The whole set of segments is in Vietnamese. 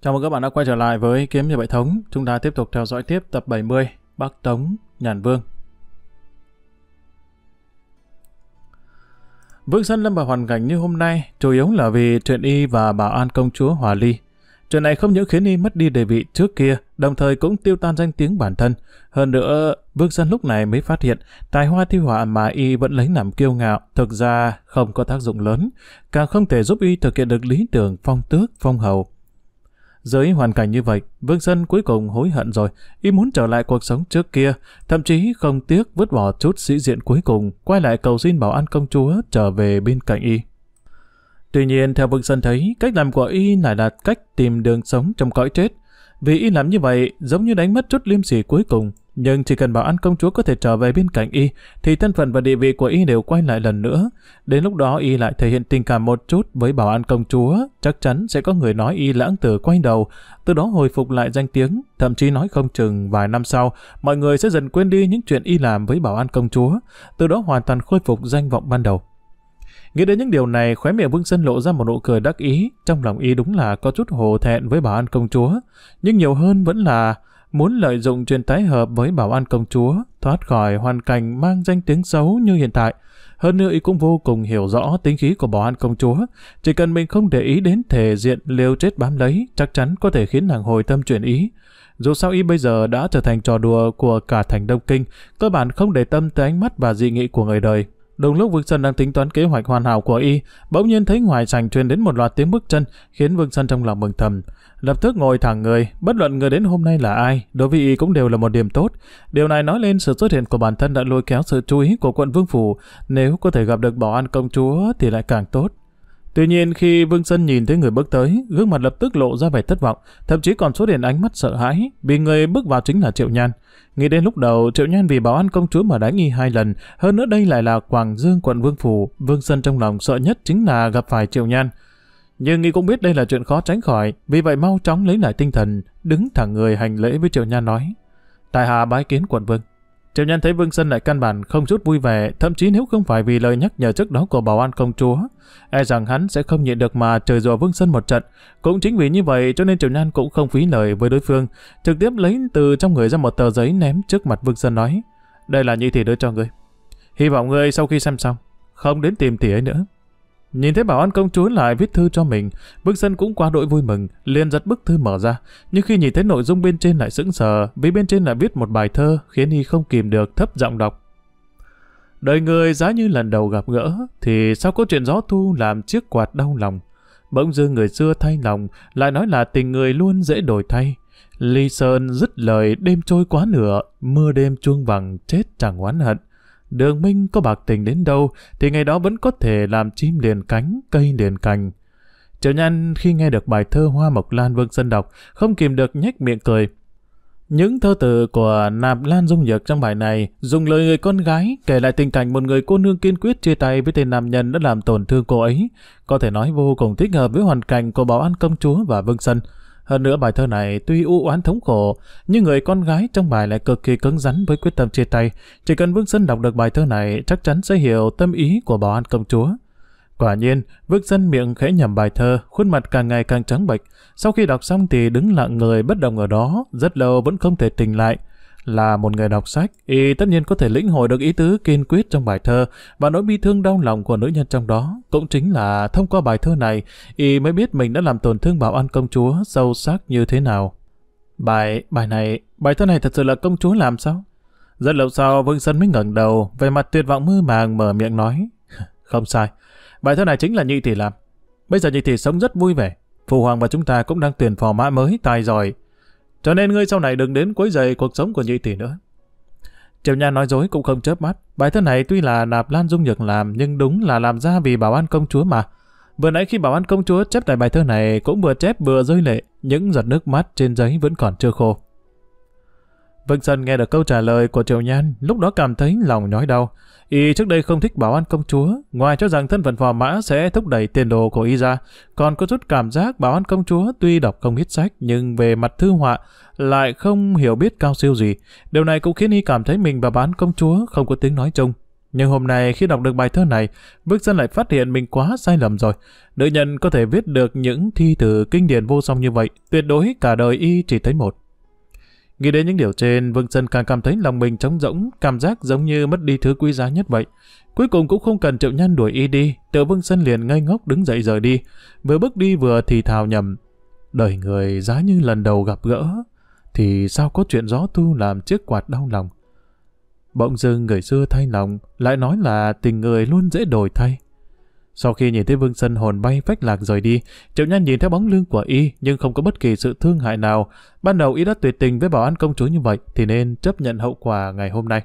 Chào mừng các bạn đã quay trở lại với Kiếm Nhà Bậy Thống. Chúng ta tiếp tục theo dõi tiếp tập 70 Bắc Tống, Nhàn Vương. Vương Sân lâm vào hoàn cảnh như hôm nay chủ yếu là vì chuyện y và bảo an công chúa Hòa Ly. Chuyện này không những khiến y mất đi đề vị trước kia, đồng thời cũng tiêu tan danh tiếng bản thân. Hơn nữa, Vương Sân lúc này mới phát hiện tài hoa thi họa mà y vẫn lấy làm kiêu ngạo thực ra không có tác dụng lớn, càng không thể giúp y thực hiện được lý tưởng phong tước, phong hầu dưới hoàn cảnh như vậy, Vương sơn cuối cùng hối hận rồi, y muốn trở lại cuộc sống trước kia, thậm chí không tiếc vứt bỏ chút sĩ diện cuối cùng, quay lại cầu xin bảo an công chúa trở về bên cạnh y. Tuy nhiên, theo Vương sơn thấy, cách làm của y lại là cách tìm đường sống trong cõi chết. Vì y làm như vậy, giống như đánh mất chút liêm sỉ cuối cùng, nhưng chỉ cần bảo an công chúa có thể trở về bên cạnh y, thì thân phận và địa vị của y đều quay lại lần nữa. Đến lúc đó y lại thể hiện tình cảm một chút với bảo an công chúa, chắc chắn sẽ có người nói y lãng tử quay đầu, từ đó hồi phục lại danh tiếng, thậm chí nói không chừng vài năm sau, mọi người sẽ dần quên đi những chuyện y làm với bảo an công chúa, từ đó hoàn toàn khôi phục danh vọng ban đầu. Nghĩ đến những điều này, khóe miệng Vương Sân lộ ra một nụ cười đắc ý, trong lòng y đúng là có chút hồ thẹn với bảo an công chúa, nhưng nhiều hơn vẫn là muốn lợi dụng chuyện tái hợp với bảo an công chúa, thoát khỏi hoàn cảnh mang danh tiếng xấu như hiện tại. Hơn nữa y cũng vô cùng hiểu rõ tính khí của bảo an công chúa, chỉ cần mình không để ý đến thể diện liều chết bám lấy, chắc chắn có thể khiến nàng hồi tâm chuyển ý. Dù sao y bây giờ đã trở thành trò đùa của cả thành Đông Kinh, cơ bản không để tâm tới ánh mắt và dị nghị của người đời. Đồng lúc Vương Sân đang tính toán kế hoạch hoàn hảo của y, bỗng nhiên thấy ngoài sảnh truyền đến một loạt tiếng bước chân, khiến Vương Sân trong lòng mừng thầm lập tức ngồi thẳng người, bất luận người đến hôm nay là ai, đối với y cũng đều là một điểm tốt. Điều này nói lên sự xuất hiện của bản thân đã lôi kéo sự chú ý của quận Vương Phủ, nếu có thể gặp được bảo an công chúa thì lại càng tốt. Tuy nhiên khi Vương sơn nhìn thấy người bước tới, gương mặt lập tức lộ ra vẻ thất vọng, thậm chí còn xuất hiện ánh mắt sợ hãi, vì người bước vào chính là Triệu Nhan. Nghĩ đến lúc đầu, Triệu Nhan vì bảo an công chúa mà đánh y hai lần, hơn nữa đây lại là Quảng Dương quận Vương Phủ, Vương sơn trong lòng sợ nhất chính là gặp phải Triệu Nhan. Nhưng y cũng biết đây là chuyện khó tránh khỏi, vì vậy mau chóng lấy lại tinh thần, đứng thẳng người hành lễ với Triệu Nhan nói. Tại hạ bái kiến quận vương. Triệu Nhan thấy Vương Sân lại căn bản không chút vui vẻ, thậm chí nếu không phải vì lời nhắc nhở trước đó của bảo an công chúa, e rằng hắn sẽ không nhịn được mà trời rùa Vương Sân một trận. Cũng chính vì như vậy cho nên Triệu Nhan cũng không phí lời với đối phương, trực tiếp lấy từ trong người ra một tờ giấy ném trước mặt Vương Sân nói, đây là như thì đưa cho ngươi. Hy vọng ngươi sau khi xem xong, không đến tìm tỷ ấy nữa. Nhìn thấy bảo an công chúa lại viết thư cho mình, bước Dân cũng qua đội vui mừng, liền giật bức thư mở ra. Nhưng khi nhìn thấy nội dung bên trên lại sững sờ, vì bên trên lại viết một bài thơ khiến y không kìm được thấp giọng đọc. Đời người giá như lần đầu gặp gỡ, thì sao có chuyện gió thu làm chiếc quạt đau lòng. Bỗng dưng người xưa thay lòng, lại nói là tình người luôn dễ đổi thay. Ly Sơn dứt lời đêm trôi quá nửa, mưa đêm chuông vàng chết chẳng oán hận. Đường Minh có bạc tình đến đâu thì ngày đó vẫn có thể làm chim liền cánh, cây liền cành. Triệu Nhan khi nghe được bài thơ Hoa Mộc Lan Vương Sơn đọc, không kìm được nhếch miệng cười. Những thơ từ của Nạp Lan Dung Nhược trong bài này dùng lời người con gái kể lại tình cảnh một người cô nương kiên quyết chia tay với tên nam nhân đã làm tổn thương cô ấy, có thể nói vô cùng thích hợp với hoàn cảnh của bảo an công chúa và Vương sơn. Hơn nữa bài thơ này tuy u oán thống khổ, nhưng người con gái trong bài lại cực kỳ cứng rắn với quyết tâm chia tay. Chỉ cần Vương Sân đọc được bài thơ này, chắc chắn sẽ hiểu tâm ý của bảo an công chúa. Quả nhiên, Vương Sân miệng khẽ nhầm bài thơ, khuôn mặt càng ngày càng trắng bệch. Sau khi đọc xong thì đứng lặng người bất động ở đó, rất lâu vẫn không thể tỉnh lại. Là một người đọc sách, y tất nhiên có thể lĩnh hội được ý tứ kiên quyết trong bài thơ và nỗi bi thương đau lòng của nữ nhân trong đó. Cũng chính là thông qua bài thơ này, y mới biết mình đã làm tổn thương bảo an công chúa sâu sắc như thế nào. Bài, bài này, bài thơ này thật sự là công chúa làm sao? Rất lâu sau, Vương Sân mới ngẩng đầu, về mặt tuyệt vọng mơ màng mở miệng nói. Không sai, bài thơ này chính là Nhị Tỷ làm. Bây giờ Nhị Tỷ sống rất vui vẻ. Phụ Hoàng và chúng ta cũng đang tuyển phò mã mới, tài giỏi. Cho nên ngươi sau này đừng đến quấy rầy cuộc sống của nhị tỷ nữa. Triệu Nha nói dối cũng không chớp mắt. Bài thơ này tuy là nạp lan dung nhược làm nhưng đúng là làm ra vì bảo an công chúa mà. Vừa nãy khi bảo an công chúa chép lại bài thơ này cũng vừa chép vừa rơi lệ. Những giọt nước mắt trên giấy vẫn còn chưa khô. Vân Sơn nghe được câu trả lời của Triệu Nhan, lúc đó cảm thấy lòng nhói đau. Y trước đây không thích bảo an công chúa, ngoài cho rằng thân phận phò mã sẽ thúc đẩy tiền đồ của y ra, còn có chút cảm giác bảo an công chúa tuy đọc không ít sách nhưng về mặt thư họa lại không hiểu biết cao siêu gì. Điều này cũng khiến y cảm thấy mình và bán công chúa không có tiếng nói chung. Nhưng hôm nay khi đọc được bài thơ này, Vương Sơn lại phát hiện mình quá sai lầm rồi. Nữ nhân có thể viết được những thi từ kinh điển vô song như vậy, tuyệt đối cả đời y chỉ thấy một. Nghĩ đến những điều trên, Vương sơn càng cảm thấy lòng mình trống rỗng, cảm giác giống như mất đi thứ quý giá nhất vậy. Cuối cùng cũng không cần Triệu Nhan đuổi y đi, tự Vương sơn liền ngây ngốc đứng dậy rời đi, vừa bước đi vừa thì thào nhầm. Đời người giá như lần đầu gặp gỡ, thì sao có chuyện gió tu làm chiếc quạt đau lòng. Bỗng dưng người xưa thay lòng, lại nói là tình người luôn dễ đổi thay. Sau khi nhìn thấy Vương Sân hồn bay phách lạc rời đi, Triệu Nhân nhìn theo bóng lưng của y nhưng không có bất kỳ sự thương hại nào. Ban đầu y đã tuyệt tình với bảo an công chúa như vậy thì nên chấp nhận hậu quả ngày hôm nay.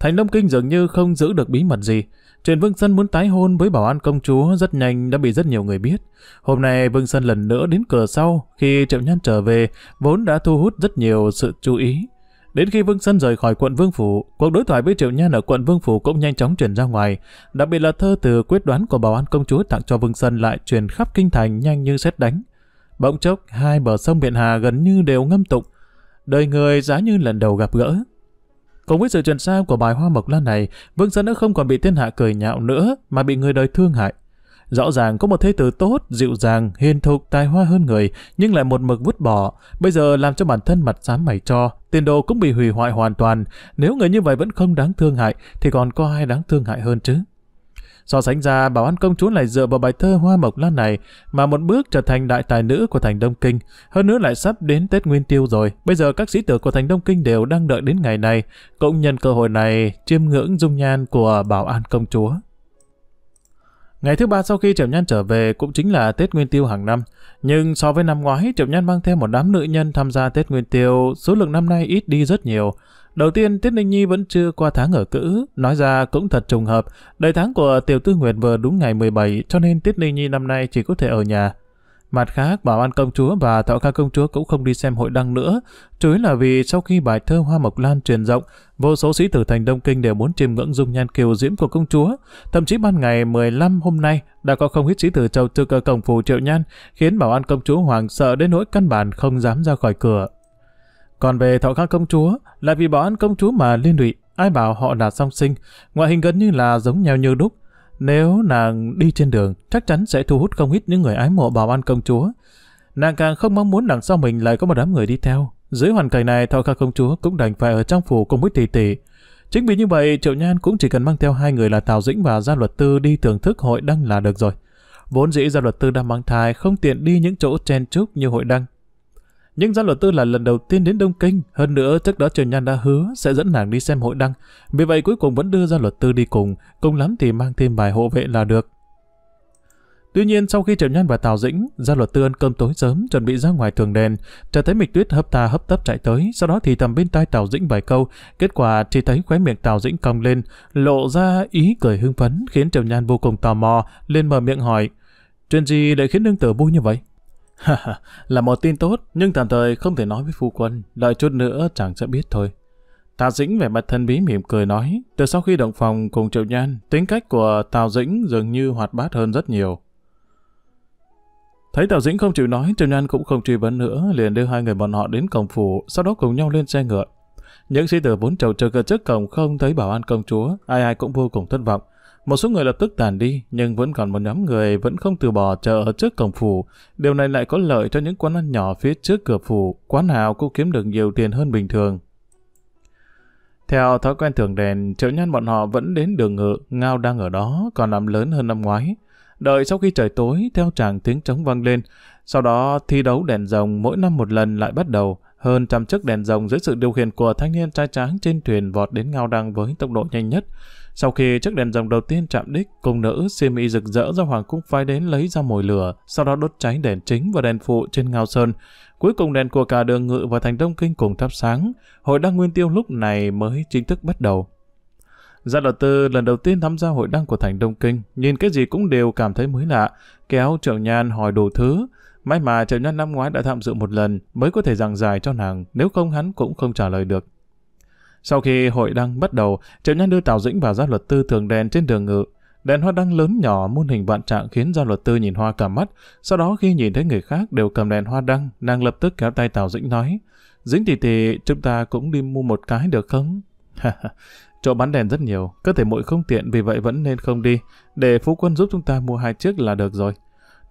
Thành Đông Kinh dường như không giữ được bí mật gì. Chuyện Vương Sân muốn tái hôn với bảo an công chúa rất nhanh đã bị rất nhiều người biết. Hôm nay Vương Sân lần nữa đến cửa sau khi Triệu Nhân trở về vốn đã thu hút rất nhiều sự chú ý. Đến khi Vương sơn rời khỏi quận Vương Phủ, cuộc đối thoại với Triệu Nhan ở quận Vương Phủ cũng nhanh chóng truyền ra ngoài. Đặc biệt là thơ từ quyết đoán của bảo an công chúa tặng cho Vương sơn lại truyền khắp kinh thành nhanh như xét đánh. Bỗng chốc, hai bờ sông Biện Hà gần như đều ngâm tụng. Đời người giá như lần đầu gặp gỡ. Cùng với sự truyền xa của bài Hoa Mộc Lan này, Vương sơn đã không còn bị thiên hạ cười nhạo nữa mà bị người đời thương hại. Rõ ràng có một thế tử tốt, dịu dàng, hiền thục, tài hoa hơn người, nhưng lại một mực vứt bỏ. Bây giờ làm cho bản thân mặt xám mày cho, tiền đồ cũng bị hủy hoại hoàn toàn. Nếu người như vậy vẫn không đáng thương hại, thì còn có ai đáng thương hại hơn chứ? So sánh ra, Bảo An công chúa lại dựa vào bài thơ Hoa Mộc Lan này mà một bước trở thành đại tài nữ của thành Đông Kinh. Hơn nữa lại sắp đến Tết Nguyên Tiêu rồi. Bây giờ các sĩ tử của thành Đông Kinh đều đang đợi đến ngày này. Cũng nhân cơ hội này chiêm ngưỡng dung nhan của Bảo An công chúa. Ngày thứ ba sau khi Triệu Nhân trở về cũng chính là Tết Nguyên Tiêu hàng năm. Nhưng so với năm ngoái, Triệu Nhân mang theo một đám nữ nhân tham gia Tết Nguyên Tiêu, số lượng năm nay ít đi rất nhiều. Đầu tiên, Tiết Ninh Nhi vẫn chưa qua tháng ở cữ, nói ra cũng thật trùng hợp. Đời tháng của Tiểu Tư Nguyệt vừa đúng ngày 17, cho nên Tiết Ninh Nhi năm nay chỉ có thể ở nhà. Mặt khác, Bảo An công chúa và Thọ ca công chúa cũng không đi xem hội đăng nữa, chứ là vì sau khi bài thơ Hoa Mộc Lan truyền rộng, vô số sĩ tử thành Đông Kinh đều muốn chiêm ngưỡng dung nhan kiều diễm của công chúa. Thậm chí ban ngày 15 hôm nay đã có không ít sĩ tử châu tư cơ cổng phủ triệu nhan, khiến Bảo An công chúa hoàng sợ đến nỗi căn bản không dám ra khỏi cửa. Còn về Thọ ca công chúa, lại vì Bảo An công chúa mà liên lụy, ai bảo họ là song sinh, ngoại hình gần như là giống nhau như đúc, nếu nàng đi trên đường, chắc chắn sẽ thu hút không ít những người ái mộ bảo an công chúa. Nàng càng không mong muốn đằng sau mình lại có một đám người đi theo. Dưới hoàn cảnh này, Thọ Kha công chúa cũng đành phải ở trong phủ cùng với tỷ tỷ. Chính vì như vậy, Triệu Nhan cũng chỉ cần mang theo hai người là Tào Dĩnh và Gia Luật Tư đi thưởng thức hội đăng là được rồi. Vốn dĩ Gia Luật Tư đang mang thai, không tiện đi những chỗ chen chúc như hội đăng. Nhưng Gia Luật Tư là lần đầu tiên đến Đông Kinh, hơn nữa trước đó Trường Nhan đã hứa sẽ dẫn nàng đi xem hội đăng, vì vậy cuối cùng vẫn đưa Gia Luật Tư đi cùng, cùng lắm thì mang thêm vài hộ vệ là được. Tuy nhiên sau khi Triệu Nhan và Tào Dĩnh, Gia Luật Tư ăn cơm tối sớm chuẩn bị ra ngoài thường đèn, chợt thấy Mịch Tuyết hấp tà hấp tấp chạy tới, sau đó thì thầm bên tai Tào Dĩnh vài câu, kết quả chỉ thấy khóe miệng Tào Dĩnh cong lên, lộ ra ý cười hưng phấn khiến Triệu Nhan vô cùng tò mò, lên mở miệng hỏi: "Chuyện gì lại khiến nương tử vui như vậy?" là một tin tốt, nhưng tạm thời không thể nói với phu quân, đợi chút nữa chàng sẽ biết thôi. Tào Dĩnh vẻ mặt thân bí mỉm cười nói, từ sau khi động phòng cùng Triệu Nhan, tính cách của Tào Dĩnh dường như hoạt bát hơn rất nhiều. Thấy Tào Dĩnh không chịu nói, Triệu Nhan cũng không truy vấn nữa, liền đưa hai người bọn họ đến cổng phủ, sau đó cùng nhau lên xe ngựa. Những sĩ tử vốn trầu chờ cơ trước cổng không thấy bảo an công chúa, ai ai cũng vô cùng thất vọng. Một số người lập tức tàn đi, nhưng vẫn còn một nhóm người vẫn không từ bỏ chờ ở trước cổng phủ. Điều này lại có lợi cho những quán ăn nhỏ phía trước cửa phủ, quán nào cũng kiếm được nhiều tiền hơn bình thường. Theo thói quen thường đèn, triệu nhân bọn họ vẫn đến đường ngựa ngao đang ở đó, còn làm lớn hơn năm ngoái. Đợi sau khi trời tối, theo tràng tiếng trống vang lên, sau đó thi đấu đèn rồng mỗi năm một lần lại bắt đầu. Hơn trăm chiếc đèn rồng dưới sự điều khiển của thanh niên trai tráng trên thuyền vọt đến ngao đăng với tốc độ nhanh nhất. Sau khi chiếc đèn rồng đầu tiên chạm đích, cung nữ siêm y rực rỡ do hoàng cung phái đến lấy ra mồi lửa, sau đó đốt cháy đèn chính và đèn phụ trên ngao sơn. Cuối cùng đèn của cả đường ngự và thành đông kinh cùng thắp sáng. Hội đăng nguyên tiêu lúc này mới chính thức bắt đầu. Gia luật tư lần đầu tiên tham gia hội đăng của thành Đông Kinh, nhìn cái gì cũng đều cảm thấy mới lạ, kéo Triệu Nhan hỏi đủ thứ. May mà Triệu Nhan năm ngoái đã tham dự một lần mới có thể giảng dài cho nàng, nếu không hắn cũng không trả lời được. Sau khi hội đăng bắt đầu, Triệu Nhân đưa Tào Dĩnh vào gia luật tư thường đèn trên đường ngự. Đèn hoa đăng lớn nhỏ muôn hình vạn trạng khiến gia luật tư nhìn hoa cả mắt. Sau đó khi nhìn thấy người khác đều cầm đèn hoa đăng, nàng lập tức kéo tay Tào Dĩnh nói. Dĩnh tỷ tỷ, chúng ta cũng đi mua một cái được không? Chỗ bán đèn rất nhiều, có thể muội không tiện vì vậy vẫn nên không đi. Để phú quân giúp chúng ta mua hai chiếc là được rồi.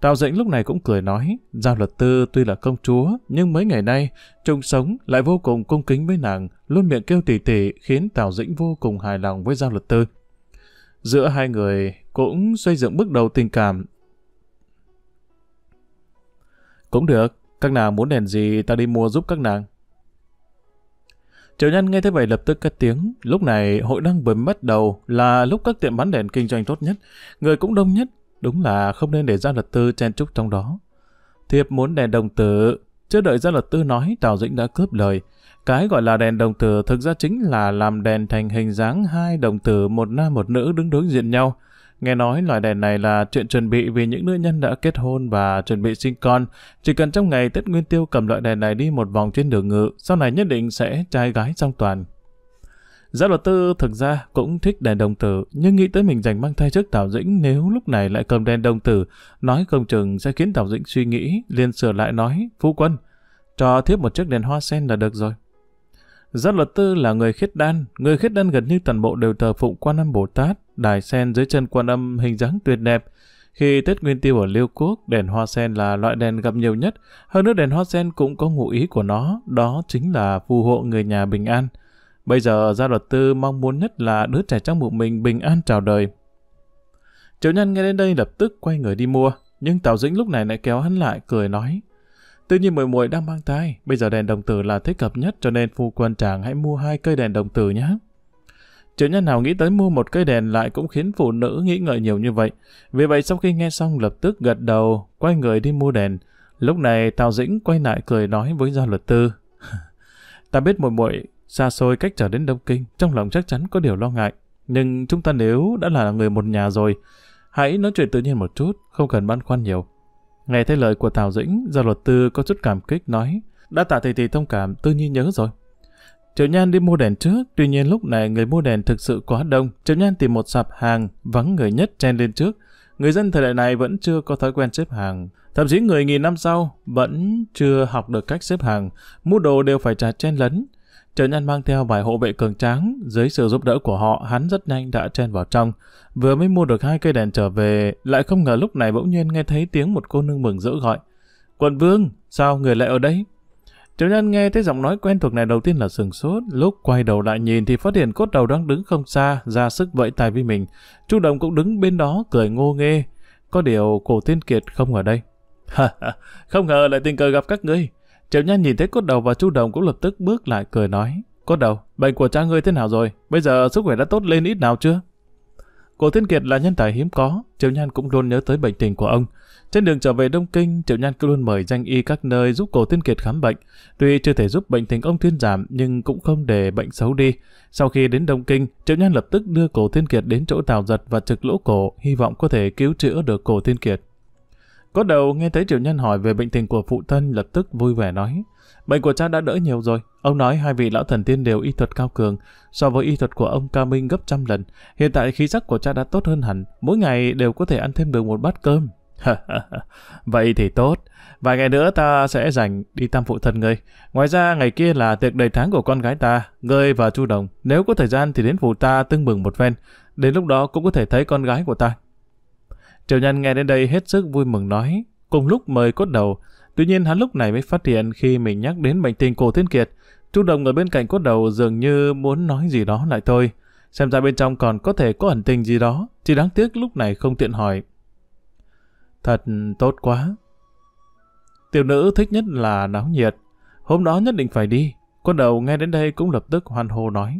Tào Dĩnh lúc này cũng cười nói, Giao luật tư tuy là công chúa, nhưng mấy ngày nay, trông sống lại vô cùng cung kính với nàng, luôn miệng kêu tỉ tỉ khiến Tào Dĩnh vô cùng hài lòng với Giao luật tư. Giữa hai người cũng xây dựng bước đầu tình cảm. Cũng được, các nàng muốn đèn gì ta đi mua giúp các nàng. Triệu Nhân nghe thấy vậy lập tức cất tiếng, lúc này hội đang vừa bắt đầu là lúc các tiệm bán đèn kinh doanh tốt nhất, người cũng đông nhất, Đúng là không nên để ra luật tư chen trúc trong đó. Thiệp muốn đèn đồng tử, chưa đợi ra luật tư nói, Tào Dĩnh đã cướp lời. Cái gọi là đèn đồng tử thực ra chính là làm đèn thành hình dáng hai đồng tử một nam một nữ đứng đối diện nhau. Nghe nói loại đèn này là chuyện chuẩn bị vì những nữ nhân đã kết hôn và chuẩn bị sinh con. Chỉ cần trong ngày Tết Nguyên Tiêu cầm loại đèn này đi một vòng trên đường ngự, sau này nhất định sẽ trai gái song toàn. Gia luật tư thực ra cũng thích đèn đồng tử, nhưng nghĩ tới mình dành mang thai trước Tào Dĩnh nếu lúc này lại cầm đèn đồng tử, nói không chừng sẽ khiến Tào Dĩnh suy nghĩ, liền sửa lại nói, phu quân, cho thiếp một chiếc đèn hoa sen là được rồi. Gia luật tư là người khiết đan, người khiết đan gần như toàn bộ đều thờ phụng quan âm Bồ Tát, đài sen dưới chân quan âm hình dáng tuyệt đẹp. Khi Tết Nguyên Tiêu ở Liêu Quốc, đèn hoa sen là loại đèn gặp nhiều nhất, hơn nữa đèn hoa sen cũng có ngụ ý của nó, đó chính là phù hộ người nhà bình an. Bây giờ gia luật tư mong muốn nhất là đứa trẻ trong bụng mình bình an chào đời. Triệu nhân nghe đến đây lập tức quay người đi mua, nhưng Tào Dĩnh lúc này lại kéo hắn lại cười nói. tự nhiên mùi mùi đang mang thai, bây giờ đèn đồng tử là thích hợp nhất cho nên phu quân chàng hãy mua hai cây đèn đồng tử nhé. Triệu nhân nào nghĩ tới mua một cây đèn lại cũng khiến phụ nữ nghĩ ngợi nhiều như vậy. Vì vậy sau khi nghe xong lập tức gật đầu, quay người đi mua đèn. Lúc này Tào Dĩnh quay lại cười nói với gia luật tư. Ta biết muội muội Xa xôi cách trở đến Đông Kinh, trong lòng chắc chắn có điều lo ngại. Nhưng chúng ta nếu đã là người một nhà rồi, hãy nói chuyện tự nhiên một chút, không cần băn khoăn nhiều. Nghe thấy lời của Tào Dĩnh, gia luật tư có chút cảm kích nói, đã tạ thầy thì thông cảm, tư nhiên nhớ rồi. Triệu Nhan đi mua đèn trước, tuy nhiên lúc này người mua đèn thực sự quá đông. Triệu Nhan tìm một sạp hàng vắng người nhất chen lên trước. Người dân thời đại này vẫn chưa có thói quen xếp hàng. Thậm chí người nghìn năm sau vẫn chưa học được cách xếp hàng. Mua đồ đều phải trả chen lấn. Trần Nhân mang theo vài hộ vệ cường tráng, dưới sự giúp đỡ của họ, hắn rất nhanh đã chen vào trong. Vừa mới mua được hai cây đèn trở về, lại không ngờ lúc này bỗng nhiên nghe thấy tiếng một cô nương mừng rỡ gọi. Quận Vương, sao người lại ở đây? Trần Nhân nghe thấy giọng nói quen thuộc này đầu tiên là sừng sốt, lúc quay đầu lại nhìn thì phát hiện cốt đầu đang đứng không xa, ra sức vẫy tay với mình. Chu Đồng cũng đứng bên đó cười ngô nghê. Có điều cổ tiên kiệt không ở đây. không ngờ lại tình cờ gặp các ngươi. Triệu Nhan nhìn thấy cốt đầu và Chu đồng cũng lập tức bước lại cười nói. Cốt đầu, bệnh của cha ngươi thế nào rồi? Bây giờ sức khỏe đã tốt lên ít nào chưa? Cổ Thiên Kiệt là nhân tài hiếm có, Triệu Nhan cũng luôn nhớ tới bệnh tình của ông. Trên đường trở về Đông Kinh, Triệu Nhan cứ luôn mời danh y các nơi giúp Cổ Thiên Kiệt khám bệnh. Tuy chưa thể giúp bệnh tình ông thuyên giảm nhưng cũng không để bệnh xấu đi. Sau khi đến Đông Kinh, Triệu Nhan lập tức đưa Cổ Thiên Kiệt đến chỗ Tào Giật và trực lỗ cổ, hy vọng có thể cứu chữa được Cổ Thiên Kiệt. Có đầu nghe thấy Triệu Nhân hỏi về bệnh tình của phụ thân lập tức vui vẻ nói. Bệnh của cha đã đỡ nhiều rồi. Ông nói hai vị lão thần tiên đều y thuật cao cường. So với y thuật của ông Ca Minh gấp trăm lần. Hiện tại khí sắc của cha đã tốt hơn hẳn. Mỗi ngày đều có thể ăn thêm được một bát cơm. Vậy thì tốt. Vài ngày nữa ta sẽ dành đi thăm phụ thân ngươi. Ngoài ra ngày kia là tiệc đầy tháng của con gái ta. Ngươi và chu Đồng. Nếu có thời gian thì đến phụ ta tưng bừng một phen. Đến lúc đó cũng có thể thấy con gái của ta. Triệu Nhân nghe đến đây hết sức vui mừng nói, cùng lúc mời cốt đầu. Tuy nhiên hắn lúc này mới phát hiện khi mình nhắc đến bệnh tình cổ thiên kiệt, Chu Đồng ở bên cạnh cốt đầu dường như muốn nói gì đó lại thôi. Xem ra bên trong còn có thể có ẩn tình gì đó, chỉ đáng tiếc lúc này không tiện hỏi. Thật tốt quá. Tiểu nữ thích nhất là náo nhiệt. Hôm đó nhất định phải đi. Cốt đầu nghe đến đây cũng lập tức hoan hô nói.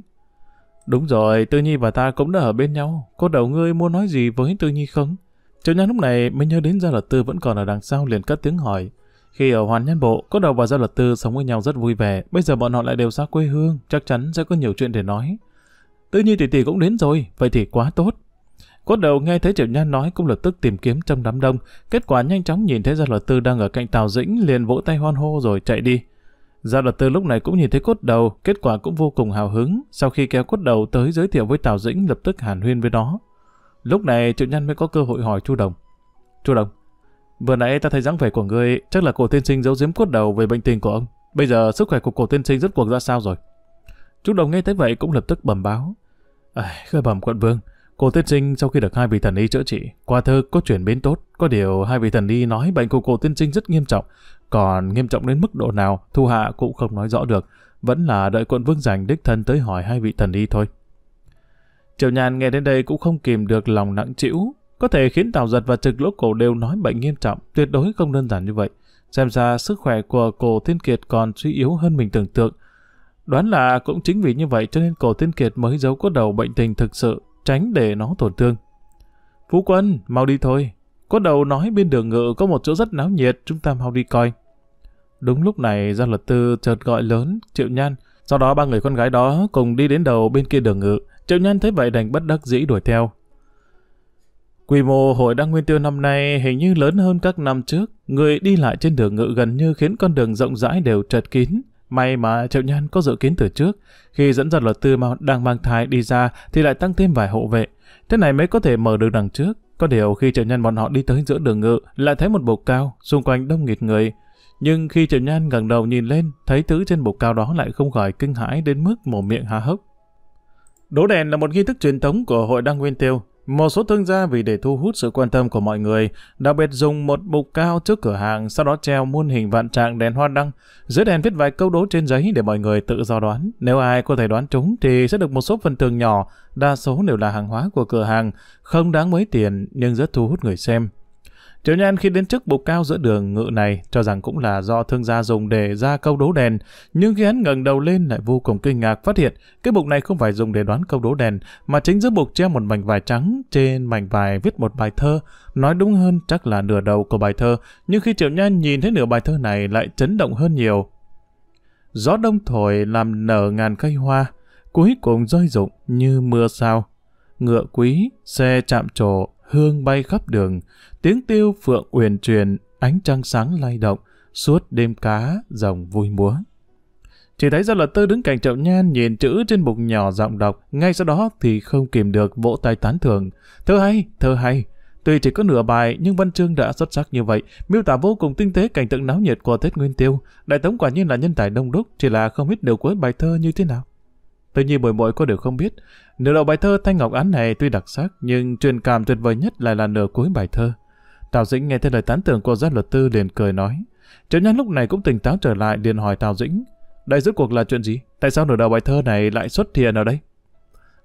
Đúng rồi, Tư Nhi và ta cũng đã ở bên nhau. Cốt đầu ngươi muốn nói gì với Tư Nhi không? Triệu Nhan lúc này mới nhớ đến Gia Luật Tư vẫn còn ở đằng sau liền cất tiếng hỏi. Khi ở Hoàn Nhân Bộ, cốt đầu và Gia Luật Tư sống với nhau rất vui vẻ, bây giờ bọn họ lại đều xa quê hương, chắc chắn sẽ có nhiều chuyện để nói. Tự nhiên tỷ tỷ cũng đến rồi, vậy thì quá tốt. Cốt đầu nghe thấy Triệu Nhan nói cũng lập tức tìm kiếm trong đám đông, kết quả nhanh chóng nhìn thấy Gia Luật Tư đang ở cạnh Tào Dĩnh liền vỗ tay hoan hô rồi chạy đi. Gia luật tư lúc này cũng nhìn thấy cốt đầu, kết quả cũng vô cùng hào hứng. Sau khi kéo cốt đầu tới giới thiệu với Tào Dĩnh lập tức hàn huyên với nó. Lúc này triệu nhân mới có cơ hội hỏi chu Đồng. chu Đồng, vừa nãy ta thấy dáng vẻ của ngươi chắc là cổ tiên sinh giấu giếm cốt đầu về bệnh tình của ông. Bây giờ sức khỏe của cổ tiên sinh rất cuộc ra sao rồi? chu Đồng nghe thấy vậy cũng lập tức bẩm báo. À, khơi bẩm quận vương, cổ tiên sinh sau khi được hai vị thần y chữa trị, qua thơ có chuyển biến tốt, có điều hai vị thần y nói bệnh của cổ tiên sinh rất nghiêm trọng, còn nghiêm trọng đến mức độ nào thu hạ cũng không nói rõ được, vẫn là đợi quận vương giành đích thân tới hỏi hai vị thần y thôi. Triệu nhàn nghe đến đây cũng không kìm được lòng nặng trĩu, có thể khiến Tào Giật và Trực Lỗ Cổ đều nói bệnh nghiêm trọng, tuyệt đối không đơn giản như vậy. Xem ra sức khỏe của Cổ Thiên Kiệt còn suy yếu hơn mình tưởng tượng. Đoán là cũng chính vì như vậy cho nên Cổ Thiên Kiệt mới giấu cốt đầu bệnh tình thực sự, tránh để nó tổn thương. Phú Quân, mau đi thôi. Cốt đầu nói bên đường ngự có một chỗ rất náo nhiệt, chúng ta mau đi coi. Đúng lúc này gia luật tư chợt gọi lớn, triệu nhan, sau đó ba người con gái đó cùng đi đến đầu bên kia đường ngựa. Triệu Nhân thấy vậy đành bất đắc dĩ đuổi theo. Quy mô hội đăng nguyên tiêu năm nay hình như lớn hơn các năm trước. Người đi lại trên đường ngự gần như khiến con đường rộng rãi đều chật kín. May mà Triệu Nhân có dự kiến từ trước. Khi dẫn dắt luật tư mà đang mang thai đi ra thì lại tăng thêm vài hộ vệ. Thế này mới có thể mở đường đằng trước. Có điều khi Triệu Nhân bọn họ đi tới giữa đường ngự lại thấy một bục cao, xung quanh đông nghịt người. Nhưng khi Triệu Nhân gần đầu nhìn lên, thấy thứ trên bục cao đó lại không khỏi kinh hãi đến mức mồm miệng há hốc. Đố đèn là một nghi thức truyền thống của hội đăng nguyên tiêu. Một số thương gia vì để thu hút sự quan tâm của mọi người, đặc biệt dùng một bục cao trước cửa hàng, sau đó treo muôn hình vạn trạng đèn hoa đăng. Dưới đèn viết vài câu đố trên giấy để mọi người tự do đoán. Nếu ai có thể đoán trúng thì sẽ được một số phần thưởng nhỏ, đa số đều là hàng hóa của cửa hàng, không đáng mấy tiền nhưng rất thu hút người xem. Triệu Nhan khi đến trước bục cao giữa đường ngự này cho rằng cũng là do thương gia dùng để ra câu đố đèn, nhưng khi hắn ngẩng đầu lên lại vô cùng kinh ngạc phát hiện cái bục này không phải dùng để đoán câu đố đèn, mà chính giữa bục treo một mảnh vải trắng, trên mảnh vải viết một bài thơ, nói đúng hơn chắc là nửa đầu của bài thơ, nhưng khi Triệu Nhan nhìn thấy nửa bài thơ này lại chấn động hơn nhiều. Gió đông thổi làm nở ngàn cây hoa, cuối cùng rơi rụng như mưa sao. Ngựa quý, xe chạm trổ, hương bay khắp đường, tiếng tiêu phượng uyển truyền, ánh trăng sáng lay động, suốt đêm cá, rồng vui múa. Chỉ thấy ra Luật Tư đứng cạnh chậu nhan nhìn chữ trên bục nhỏ giọng đọc, ngay sau đó thì không kìm được vỗ tay tán thưởng. Thơ hay, thơ hay. Tuy chỉ có nửa bài nhưng văn chương đã xuất sắc như vậy, miêu tả vô cùng tinh tế cảnh tượng náo nhiệt của Tết Nguyên Tiêu. Đại Tống quả nhiên là nhân tài đông đúc, chỉ là không biết điều cuối bài thơ như thế nào. Tôi như bồi bội có điều không biết, nửa đầu bài thơ Thanh Ngọc Án này tuy đặc sắc nhưng truyền cảm tuyệt vời nhất lại là nửa cuối bài thơ. Tào Dĩnh nghe thấy lời tán tưởng của gia luật tư liền cười nói. Triệu Nhân lúc này cũng tỉnh táo trở lại liền hỏi Tào Dĩnh. Đây rốt cuộc là chuyện gì? Tại sao nửa đầu bài thơ này lại xuất hiện ở đây?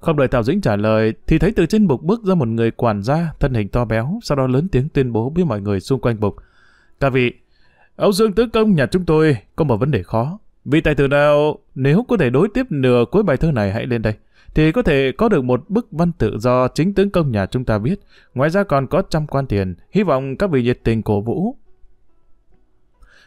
Không đợi Tào Dĩnh trả lời thì thấy từ trên bục bước ra một người quản gia thân hình to béo sau đó lớn tiếng tuyên bố với mọi người xung quanh bục. Các vị, Âu Dương Tứ Công nhà chúng tôi có một vấn đề khó. Vị tài tử nào nếu có thể đối tiếp nửa cuối bài thơ này hãy lên đây, thì có thể có được một bức văn tự do chính tướng công nhà chúng ta viết. Ngoài ra còn có trăm quan tiền, hy vọng các vị nhiệt tình cổ vũ.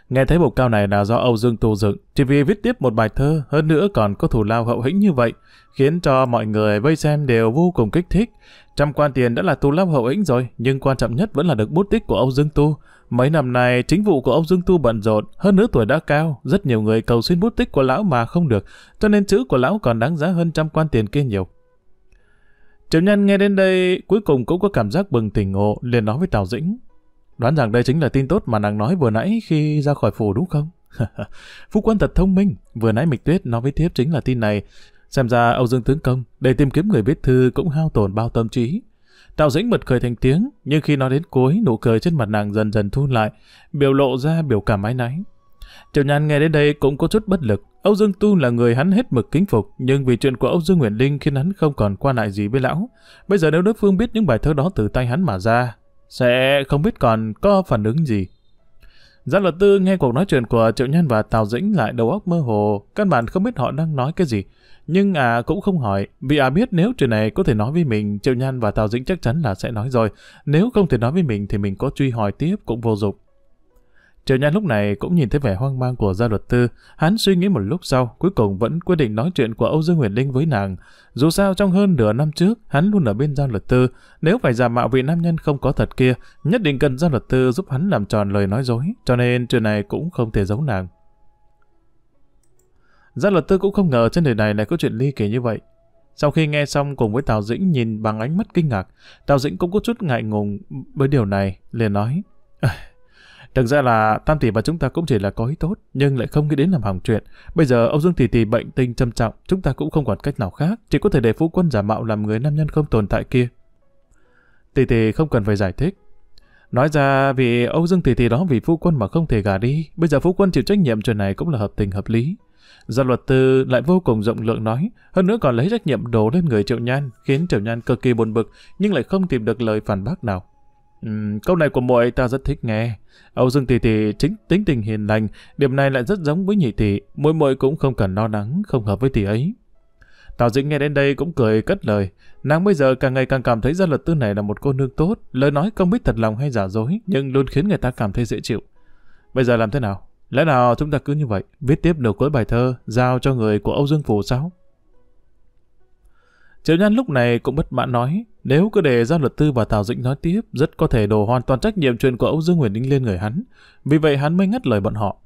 Nghe thấy bục cao này là do Âu Dương tu dựng, chỉ vì viết tiếp một bài thơ, hơn nữa còn có thủ lao hậu hĩnh như vậy, khiến cho mọi người vây xem đều vô cùng kích thích. Trăm quan tiền đã là tu lắp hậu ĩnh rồi, nhưng quan trọng nhất vẫn là được bút tích của Âu Dương Tu. Mấy năm nay, chính vụ của Âu Dương Tu bận rộn, hơn nữa tuổi đã cao, rất nhiều người cầu xin bút tích của lão mà không được, cho nên chữ của lão còn đáng giá hơn trăm quan tiền kia nhiều. Triệu Nhân nghe đến đây, cuối cùng cũng có cảm giác bừng tỉnh ngộ, liền nói với Tào Dĩnh. Đoán rằng đây chính là tin tốt mà nàng nói vừa nãy khi ra khỏi phủ đúng không? Phú Quân thật thông minh, vừa nãy Mịch Tuyết nói với Thiếp chính là tin này, Xem ra Âu Dương Tướng Công để tìm kiếm người viết thư cũng hao tổn bao tâm trí. Tào dĩnh bật cười thành tiếng, nhưng khi nói đến cuối, nụ cười trên mặt nàng dần dần thu lại, biểu lộ ra biểu cảm ái náy. Triệu Nhan nghe đến đây cũng có chút bất lực. Âu Dương Tu là người hắn hết mực kính phục, nhưng vì chuyện của Âu Dương Nguyễn Linh khiến hắn không còn qua lại gì với lão. Bây giờ nếu đối phương biết những bài thơ đó từ tay hắn mà ra, sẽ không biết còn có phản ứng gì. Gia luật tư nghe cuộc nói chuyện của Triệu Nhan và Tào Dĩnh lại đầu óc mơ hồ, căn bản không biết họ đang nói cái gì nhưng à cũng không hỏi, vì à biết nếu chuyện này có thể nói với mình, Triệu Nhan và Tào Dĩnh chắc chắn là sẽ nói rồi. Nếu không thể nói với mình thì mình có truy hỏi tiếp cũng vô dụng. Triệu Nhan lúc này cũng nhìn thấy vẻ hoang mang của gia luật tư, hắn suy nghĩ một lúc sau, cuối cùng vẫn quyết định nói chuyện của Âu Dương Huyền Linh với nàng. Dù sao trong hơn nửa năm trước, hắn luôn ở bên gia luật tư, nếu phải giả mạo vị nam nhân không có thật kia, nhất định cần gia luật tư giúp hắn làm tròn lời nói dối, cho nên chuyện này cũng không thể giấu nàng. Giác luật tư cũng không ngờ trên đời này lại có chuyện ly kỳ như vậy. Sau khi nghe xong cùng với Tào Dĩnh nhìn bằng ánh mắt kinh ngạc, Tào Dĩnh cũng có chút ngại ngùng với điều này, liền nói. thực ra là Tam Tỷ và chúng ta cũng chỉ là có ý tốt, nhưng lại không nghĩ đến làm hỏng chuyện. Bây giờ ông Dương Tỷ Tỷ bệnh tinh trầm trọng, chúng ta cũng không còn cách nào khác, chỉ có thể để phu quân giả mạo làm người nam nhân không tồn tại kia. Tỷ Tỷ không cần phải giải thích. Nói ra vì Âu Dương Tỷ Tỷ đó vì phu quân mà không thể gả đi, bây giờ phu quân chịu trách nhiệm chuyện này cũng là hợp tình hợp lý. Gia luật tư lại vô cùng rộng lượng nói, hơn nữa còn lấy trách nhiệm đổ lên người Triệu Nhan, khiến Triệu Nhan cực kỳ buồn bực, nhưng lại không tìm được lời phản bác nào. Uhm, câu này của muội ta rất thích nghe. Âu Dương tỷ tỷ chính tính tình hiền lành, điểm này lại rất giống với nhị tỷ, muội muội cũng không cần lo lắng, không hợp với tỷ ấy. Tào Dĩnh nghe đến đây cũng cười cất lời. Nàng bây giờ càng ngày càng cảm thấy gia luật tư này là một cô nương tốt, lời nói không biết thật lòng hay giả dối, nhưng luôn khiến người ta cảm thấy dễ chịu. Bây giờ làm thế nào? Lẽ nào chúng ta cứ như vậy, viết tiếp được cuối bài thơ, giao cho người của Âu Dương Phù sao? Triệu Nhan lúc này cũng bất mãn nói, nếu cứ để ra luật tư và Tào Dĩnh nói tiếp, rất có thể đổ hoàn toàn trách nhiệm chuyện của Âu Dương Huyền Đinh lên người hắn. Vì vậy hắn mới ngắt lời bọn họ.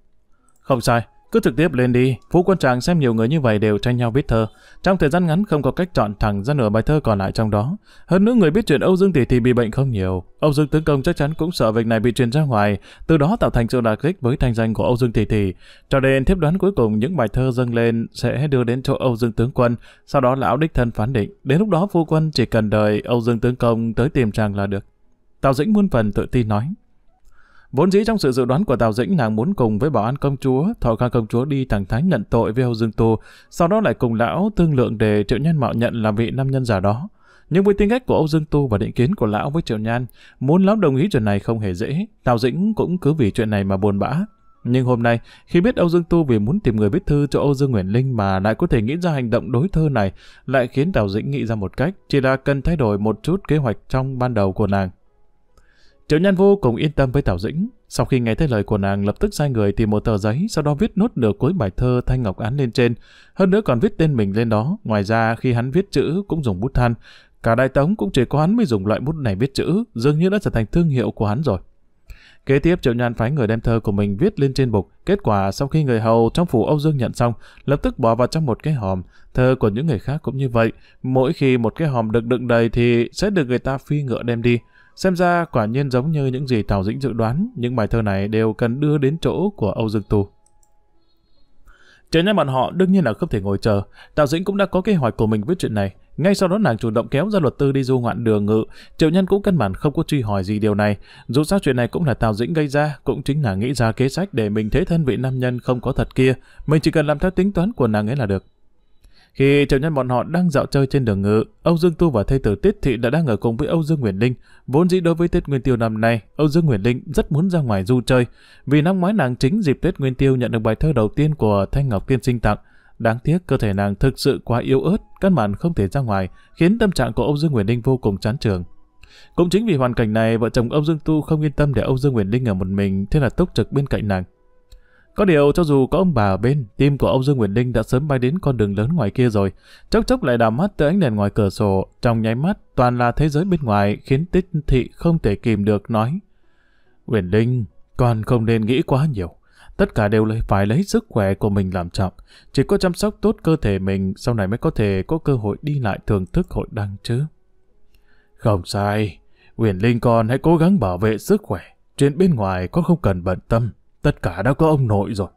Không sai, cứ trực tiếp lên đi, Phú Quân Tràng xem nhiều người như vậy đều tranh nhau viết thơ. Trong thời gian ngắn không có cách chọn thẳng ra nửa bài thơ còn lại trong đó. Hơn nữa người biết chuyện Âu Dương Tỷ thì bị bệnh không nhiều. Âu Dương Tướng Công chắc chắn cũng sợ việc này bị truyền ra ngoài, từ đó tạo thành sự đả kích với thanh danh của Âu Dương Tỷ Tỷ. Cho nên tiếp đoán cuối cùng những bài thơ dâng lên sẽ đưa đến chỗ Âu Dương Tướng Quân, sau đó lão đích thân phán định. Đến lúc đó Phú Quân chỉ cần đợi Âu Dương Tướng Công tới tìm chàng là được. Tào Dĩnh muôn phần tự tin nói. Vốn dĩ trong sự dự đoán của Tào Dĩnh nàng muốn cùng với bảo an công chúa, thọ khang công chúa đi thẳng thánh nhận tội với Âu Dương Tô, sau đó lại cùng lão thương lượng để Triệu Nhân mạo nhận là vị nam nhân giả đó. Nhưng với tính cách của Âu Dương Tu và định kiến của lão với Triệu Nhan, muốn lão đồng ý chuyện này không hề dễ, Tào Dĩnh cũng cứ vì chuyện này mà buồn bã. Nhưng hôm nay, khi biết Âu Dương Tu vì muốn tìm người viết thư cho Âu Dương Nguyễn Linh mà lại có thể nghĩ ra hành động đối thơ này, lại khiến Tào Dĩnh nghĩ ra một cách, chỉ là cần thay đổi một chút kế hoạch trong ban đầu của nàng. Triệu Nhan vô cùng yên tâm với Tào Dĩnh. Sau khi nghe thấy lời của nàng lập tức sai người tìm một tờ giấy, sau đó viết nốt nửa cuối bài thơ Thanh Ngọc Án lên trên. Hơn nữa còn viết tên mình lên đó. Ngoài ra khi hắn viết chữ cũng dùng bút than. Cả Đại Tống cũng chỉ có hắn mới dùng loại bút này viết chữ, dường như đã trở thành thương hiệu của hắn rồi. Kế tiếp Triệu Nhan phái người đem thơ của mình viết lên trên bục, kết quả sau khi người hầu trong phủ Âu Dương nhận xong, lập tức bỏ vào trong một cái hòm, thơ của những người khác cũng như vậy, mỗi khi một cái hòm được đựng đầy thì sẽ được người ta phi ngựa đem đi. Xem ra quả nhiên giống như những gì Tào Dĩnh dự đoán, những bài thơ này đều cần đưa đến chỗ của Âu Dương Tu Chờ nhà bọn họ đương nhiên là không thể ngồi chờ, Tào Dĩnh cũng đã có kế hoạch của mình với chuyện này. Ngay sau đó nàng chủ động kéo ra luật tư đi du ngoạn đường ngự, triệu nhân cũng căn bản không có truy hỏi gì điều này. Dù sao chuyện này cũng là Tào Dĩnh gây ra, cũng chính là nghĩ ra kế sách để mình thế thân vị nam nhân không có thật kia, mình chỉ cần làm theo tính toán của nàng ấy là được. Khi chào nhân bọn họ đang dạo chơi trên đường ngự, Âu Dương Tu và thê tử Tiết Thị đã đang ở cùng với Âu Dương Nguyễn Linh. Vốn dĩ đối với Tết Nguyên Tiêu năm nay, Âu Dương Nguyễn Linh rất muốn ra ngoài du chơi, vì năm ngoái nàng chính dịp Tết Nguyên Tiêu nhận được bài thơ đầu tiên của Thanh Ngọc Tiên Sinh tặng. Đáng tiếc cơ thể nàng thực sự quá yếu ớt, căn bản không thể ra ngoài, khiến tâm trạng của Âu Dương Nguyễn Linh vô cùng chán trường. Cũng chính vì hoàn cảnh này, vợ chồng Âu Dương Tu không yên tâm để Âu Dương Nguyễn Linh ở một mình, thế là túc trực bên cạnh nàng. Có điều cho dù có ông bà ở bên, tim của ông Dương Nguyễn Đinh đã sớm bay đến con đường lớn ngoài kia rồi. Chốc chốc lại đảo mắt tới ánh đèn ngoài cửa sổ, trong nháy mắt toàn là thế giới bên ngoài khiến Tích Thị không thể kìm được nói. Nguyễn Đinh, con không nên nghĩ quá nhiều. Tất cả đều phải lấy sức khỏe của mình làm trọng. Chỉ có chăm sóc tốt cơ thể mình, sau này mới có thể có cơ hội đi lại thưởng thức hội đăng chứ. Không sai, Nguyễn Linh con hãy cố gắng bảo vệ sức khỏe. Chuyện bên ngoài con không cần bận tâm. Tất cả đã có ông nội rồi.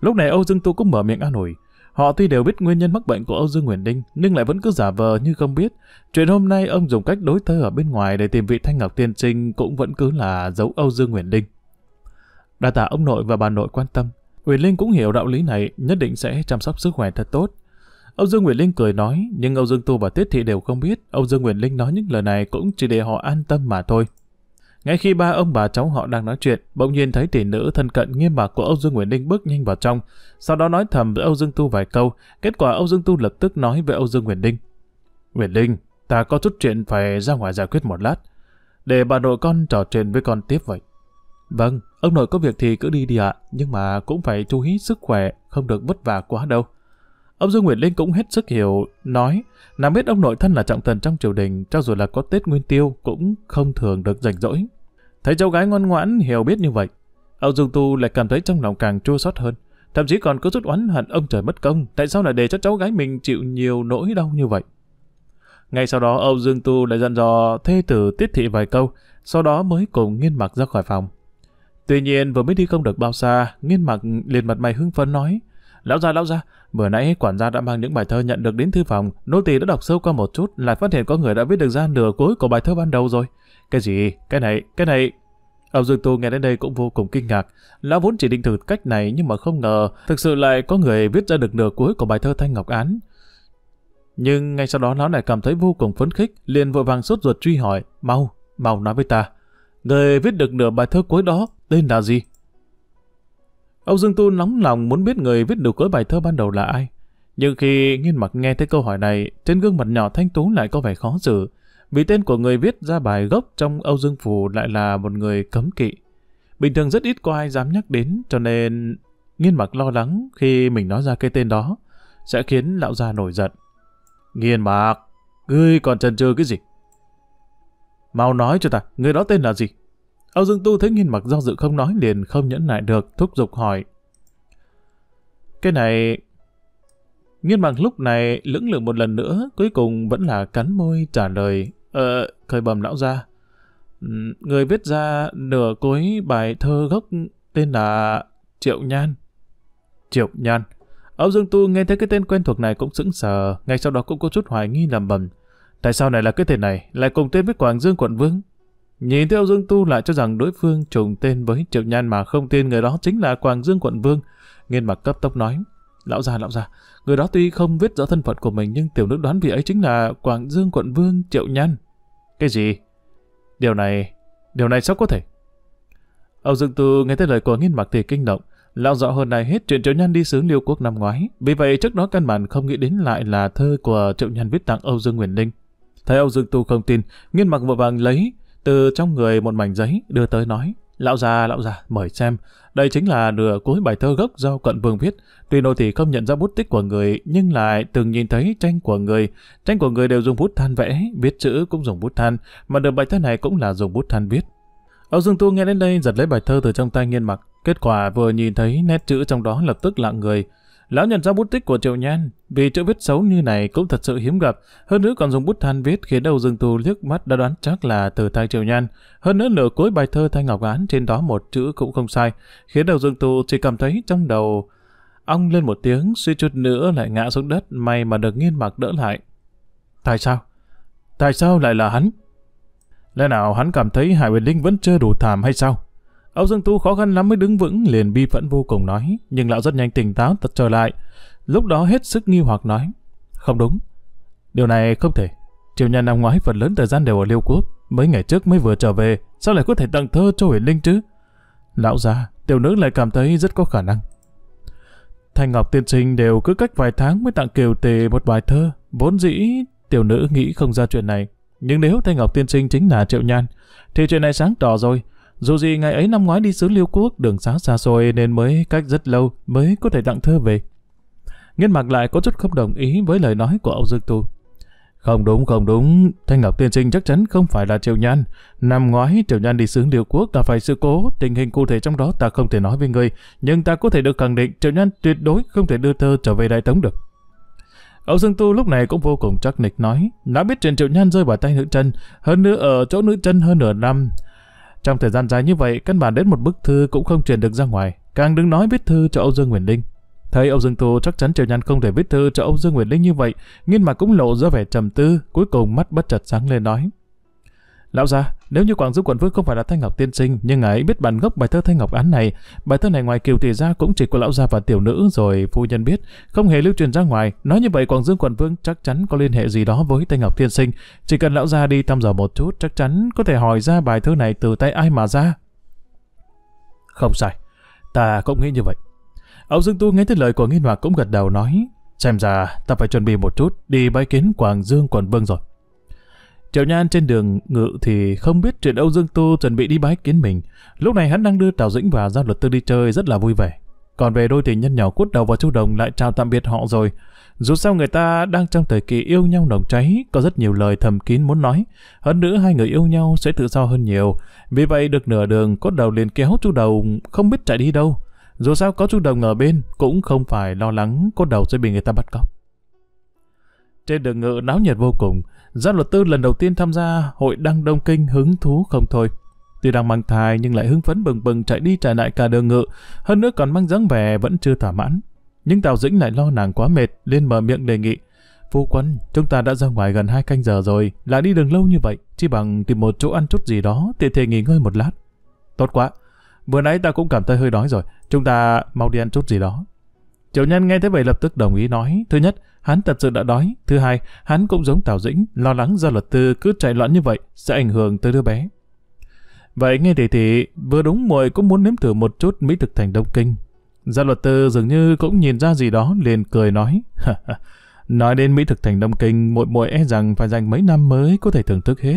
Lúc này Âu Dương Tu cũng mở miệng an ủi. Họ tuy đều biết nguyên nhân mắc bệnh của Âu Dương Nguyễn Đinh, nhưng lại vẫn cứ giả vờ như không biết. Chuyện hôm nay ông dùng cách đối thơ ở bên ngoài để tìm vị Thanh Ngọc Tiên Trinh cũng vẫn cứ là dấu Âu Dương Nguyễn Đinh. Đa tạ ông nội và bà nội quan tâm. Nguyễn Linh cũng hiểu đạo lý này, nhất định sẽ chăm sóc sức khỏe thật tốt. Âu Dương Nguyễn Linh cười nói, nhưng Âu Dương Tu và Tiết Thị đều không biết. Âu Dương Nguyễn Linh nói những lời này cũng chỉ để họ an tâm mà thôi. Ngay khi ba ông bà cháu họ đang nói chuyện, bỗng nhiên thấy tỷ nữ thân cận nghiêm mặt của Âu Dương Nguyễn Ninh bước nhanh vào trong, sau đó nói thầm với Âu Dương Tu vài câu, kết quả Âu Dương Tu lập tức nói với Âu Dương Nguyễn Ninh. Nguyễn Ninh, ta có chút chuyện phải ra ngoài giải quyết một lát, để bà nội con trò chuyện với con tiếp vậy. Vâng, ông nội có việc thì cứ đi đi ạ, nhưng mà cũng phải chú ý sức khỏe, không được vất vả quá đâu. Ông Dương Nguyệt Linh cũng hết sức hiểu, nói, nàng biết ông nội thân là trọng thần trong triều đình, cho dù là có Tết Nguyên Tiêu cũng không thường được rảnh rỗi. Thấy cháu gái ngoan ngoãn, hiểu biết như vậy, ông Dương Tu lại cảm thấy trong lòng càng chua xót hơn, thậm chí còn có chút oán hận ông trời mất công, tại sao lại để cho cháu gái mình chịu nhiều nỗi đau như vậy. Ngay sau đó ông Dương Tu lại dặn dò thê tử tiết thị vài câu, sau đó mới cùng nghiên mặc ra khỏi phòng. Tuy nhiên vừa mới đi không được bao xa, nghiên mặc liền mặt mày hưng phấn nói, Lão gia, lão gia, bữa nãy quản gia đã mang những bài thơ nhận được đến thư phòng, nô tỳ đã đọc sâu qua một chút, lại phát hiện có người đã viết được ra nửa cuối của bài thơ ban đầu rồi. Cái gì? Cái này, cái này. Ông Dương Tu nghe đến đây cũng vô cùng kinh ngạc. Lão vốn chỉ định thử cách này nhưng mà không ngờ thực sự lại có người viết ra được nửa cuối của bài thơ Thanh Ngọc Án. Nhưng ngay sau đó lão lại cảm thấy vô cùng phấn khích, liền vội vàng sốt ruột truy hỏi, mau, mau nói với ta. Người viết được nửa bài thơ cuối đó tên là gì? Âu Dương Tu nóng lòng muốn biết người viết được cuối bài thơ ban đầu là ai. Nhưng khi nghiên mặc nghe thấy câu hỏi này, trên gương mặt nhỏ thanh tú lại có vẻ khó xử, vì tên của người viết ra bài gốc trong Âu Dương Phủ lại là một người cấm kỵ. Bình thường rất ít có ai dám nhắc đến, cho nên nghiên mặc lo lắng khi mình nói ra cái tên đó, sẽ khiến lão già nổi giận. Nghiên mặc, ngươi còn chần chừ cái gì? Mau nói cho ta, người đó tên là gì? Âu Dương Tu thấy Nghiên Mặc do dự không nói liền không nhẫn nại được, thúc giục hỏi. Cái này... Nghiên Mặc lúc này lưỡng lự một lần nữa, cuối cùng vẫn là cắn môi trả lời. Ờ, khởi bầm lão ra. Ừ, người viết ra nửa cuối bài thơ gốc tên là Triệu Nhan. Triệu Nhan. Âu Dương Tu nghe thấy cái tên quen thuộc này cũng sững sờ, ngay sau đó cũng có chút hoài nghi làm bầm. Tại sao này là cái tên này, lại cùng tên với Quảng Dương quận Vương? Nhìn theo Dương Tu lại cho rằng đối phương trùng tên với Triệu Nhan mà không tin người đó chính là Quảng Dương Quận Vương. Nghiên mặt cấp tốc nói, lão già lão già, người đó tuy không viết rõ thân phận của mình nhưng tiểu nữ đoán vị ấy chính là Quảng Dương Quận Vương Triệu Nhan. Cái gì? Điều này, điều này sao có thể? Âu Dương Tu nghe thấy lời của Nghiên mặt thì kinh động, lão rõ hơn này hết chuyện Triệu Nhan đi sướng Liêu Quốc năm ngoái, vì vậy trước đó căn bản không nghĩ đến lại là thơ của Triệu Nhan viết tặng Âu Dương Nguyên Linh. Thấy Âu Dương Tu không tin, Nghiên mặt vội vàng lấy từ trong người một mảnh giấy đưa tới nói, lão già, lão già, mời xem, đây chính là nửa cuối bài thơ gốc do Cận Vương viết. Tuy nô thì không nhận ra bút tích của người, nhưng lại từng nhìn thấy tranh của người. Tranh của người đều dùng bút than vẽ, viết chữ cũng dùng bút than, mà được bài thơ này cũng là dùng bút than viết. Âu Dương Tu nghe đến đây giật lấy bài thơ từ trong tay nghiên mặc. Kết quả vừa nhìn thấy nét chữ trong đó lập tức lặng người. Lão nhận ra bút tích của Triệu Nhan, vì chữ viết xấu như này cũng thật sự hiếm gặp, hơn nữa còn dùng bút than viết khiến đầu Dương Tu liếc mắt đã đoán chắc là từ tay Triệu Nhan. Hơn nữa nửa cuối bài thơ Thanh Ngọc Án trên đó một chữ cũng không sai, khiến đầu Dương Tu chỉ cảm thấy trong đầu ong lên một tiếng, suy chút nữa lại ngã xuống đất, may mà được nghiên mặc đỡ lại. Tại sao? Tại sao lại là hắn? Lẽ nào hắn cảm thấy Hải Huyền Linh vẫn chưa đủ thảm hay sao? Âu Dương Tu khó khăn lắm mới đứng vững liền bi phẫn vô cùng nói, nhưng lão rất nhanh tỉnh táo tật trở lại. Lúc đó hết sức nghi hoặc nói, không đúng, điều này không thể. Triều nhân năm ngoái phần lớn thời gian đều ở Liêu Quốc, mấy ngày trước mới vừa trở về, sao lại có thể tặng thơ cho Huyền Linh chứ? Lão già, tiểu nữ lại cảm thấy rất có khả năng. Thanh Ngọc tiên sinh đều cứ cách vài tháng mới tặng Kiều Tề một bài thơ, vốn dĩ tiểu nữ nghĩ không ra chuyện này. Nhưng nếu Thanh Ngọc tiên sinh chính là Triệu Nhan, thì chuyện này sáng tỏ rồi. Dù gì ngày ấy năm ngoái đi xứ Liêu Quốc, đường xá xa xôi nên mới cách rất lâu mới có thể tặng thơ về. Nghiên mặt lại có chút không đồng ý với lời nói của ông Dương Tu. Không đúng, không đúng, Thanh Ngọc Tiên Sinh chắc chắn không phải là Triều Nhan. Năm ngoái Triều Nhan đi xứ Liêu Quốc là phải sự cố, tình hình cụ thể trong đó ta không thể nói với người, nhưng ta có thể được khẳng định Triều Nhan tuyệt đối không thể đưa thơ trở về Đại Tống được. ông Dương Tu lúc này cũng vô cùng chắc nịch nói, đã biết Trần Triệu Nhan rơi vào tay nữ chân, hơn nữa ở chỗ nữ chân hơn nửa năm, trong thời gian dài như vậy, căn bản đến một bức thư cũng không truyền được ra ngoài, càng đứng nói viết thư cho Âu Dương Nguyễn Linh. Thấy Âu Dương Thu chắc chắn Triều Nhàn không thể viết thư cho Âu Dương Nguyễn Linh như vậy, nhưng mà cũng lộ ra vẻ trầm tư, cuối cùng mắt bất chợt sáng lên nói. Lão gia, nếu như Quảng dương Quận Vương không phải là Thanh Ngọc tiên sinh, nhưng ngài ấy biết bản gốc bài thơ Thanh Ngọc án này, bài thơ này ngoài kiều tỷ ra cũng chỉ có lão gia và tiểu nữ rồi phu nhân biết, không hề lưu truyền ra ngoài. Nói như vậy Quảng Dương Quận Vương chắc chắn có liên hệ gì đó với Thanh Ngọc tiên sinh, chỉ cần lão gia đi thăm dò một chút chắc chắn có thể hỏi ra bài thơ này từ tay ai mà ra. Không sai, ta cũng nghĩ như vậy. Âu Dương Tu nghe thấy lời của Nghiên Hòa cũng gật đầu nói, xem ra ta phải chuẩn bị một chút đi bái kiến Quảng Dương Quận Vương rồi. Triệu Nhan trên đường ngự thì không biết chuyện Âu Dương Tu chuẩn bị đi bái kiến mình. Lúc này hắn đang đưa Tào Dĩnh và Giao Luật Tư đi chơi rất là vui vẻ. Còn về đôi tình nhân nhỏ cút đầu vào chu đồng lại chào tạm biệt họ rồi. Dù sao người ta đang trong thời kỳ yêu nhau nồng cháy, có rất nhiều lời thầm kín muốn nói. Hơn nữa hai người yêu nhau sẽ tự do hơn nhiều. Vì vậy được nửa đường cốt đầu liền kéo chu đồng không biết chạy đi đâu. Dù sao có chu đồng ở bên cũng không phải lo lắng cốt đầu sẽ bị người ta bắt cóc. Trên đường ngự náo nhiệt vô cùng, Gia luật tư lần đầu tiên tham gia hội đăng Đông Kinh hứng thú không thôi. Tuy đang mang thai nhưng lại hứng phấn bừng bừng chạy đi trả lại cả đường ngự, hơn nữa còn mang dáng vẻ vẫn chưa thỏa mãn. Nhưng Tào Dĩnh lại lo nàng quá mệt, liền mở miệng đề nghị. Phu quân, chúng ta đã ra ngoài gần hai canh giờ rồi, lại đi đường lâu như vậy, chỉ bằng tìm một chỗ ăn chút gì đó, tiện thể nghỉ ngơi một lát. Tốt quá, vừa nãy ta cũng cảm thấy hơi đói rồi, chúng ta mau đi ăn chút gì đó. Tiểu nhân nghe thế vậy lập tức đồng ý nói. Thứ nhất, hắn thật sự đã đói. Thứ hai, hắn cũng giống Tào Dĩnh, lo lắng do luật tư cứ chạy loạn như vậy sẽ ảnh hưởng tới đứa bé. Vậy nghe thì thì vừa đúng muội cũng muốn nếm thử một chút mỹ thực thành Đông Kinh. Gia luật tư dường như cũng nhìn ra gì đó liền cười nói. nói đến mỹ thực thành Đông Kinh, muội muội e rằng phải dành mấy năm mới có thể thưởng thức hết.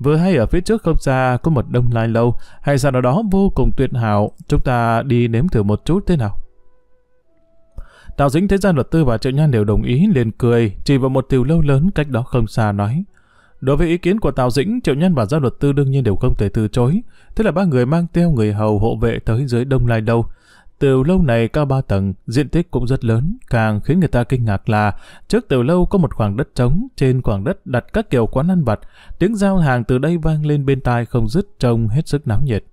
Vừa hay ở phía trước không xa có một đông lai lâu, hay sao đó, đó vô cùng tuyệt hảo, chúng ta đi nếm thử một chút thế nào. Tào Dĩnh thấy gia luật tư và Triệu Nhan đều đồng ý liền cười, chỉ vào một tiểu lâu lớn cách đó không xa nói. Đối với ý kiến của Tào Dĩnh, Triệu Nhân và gia luật tư đương nhiên đều không thể từ chối. Thế là ba người mang theo người hầu hộ vệ tới dưới Đông Lai Đâu. Tiểu lâu này cao ba tầng, diện tích cũng rất lớn, càng khiến người ta kinh ngạc là trước tiểu lâu có một khoảng đất trống, trên khoảng đất đặt các kiểu quán ăn vặt, tiếng giao hàng từ đây vang lên bên tai không dứt trông hết sức náo nhiệt.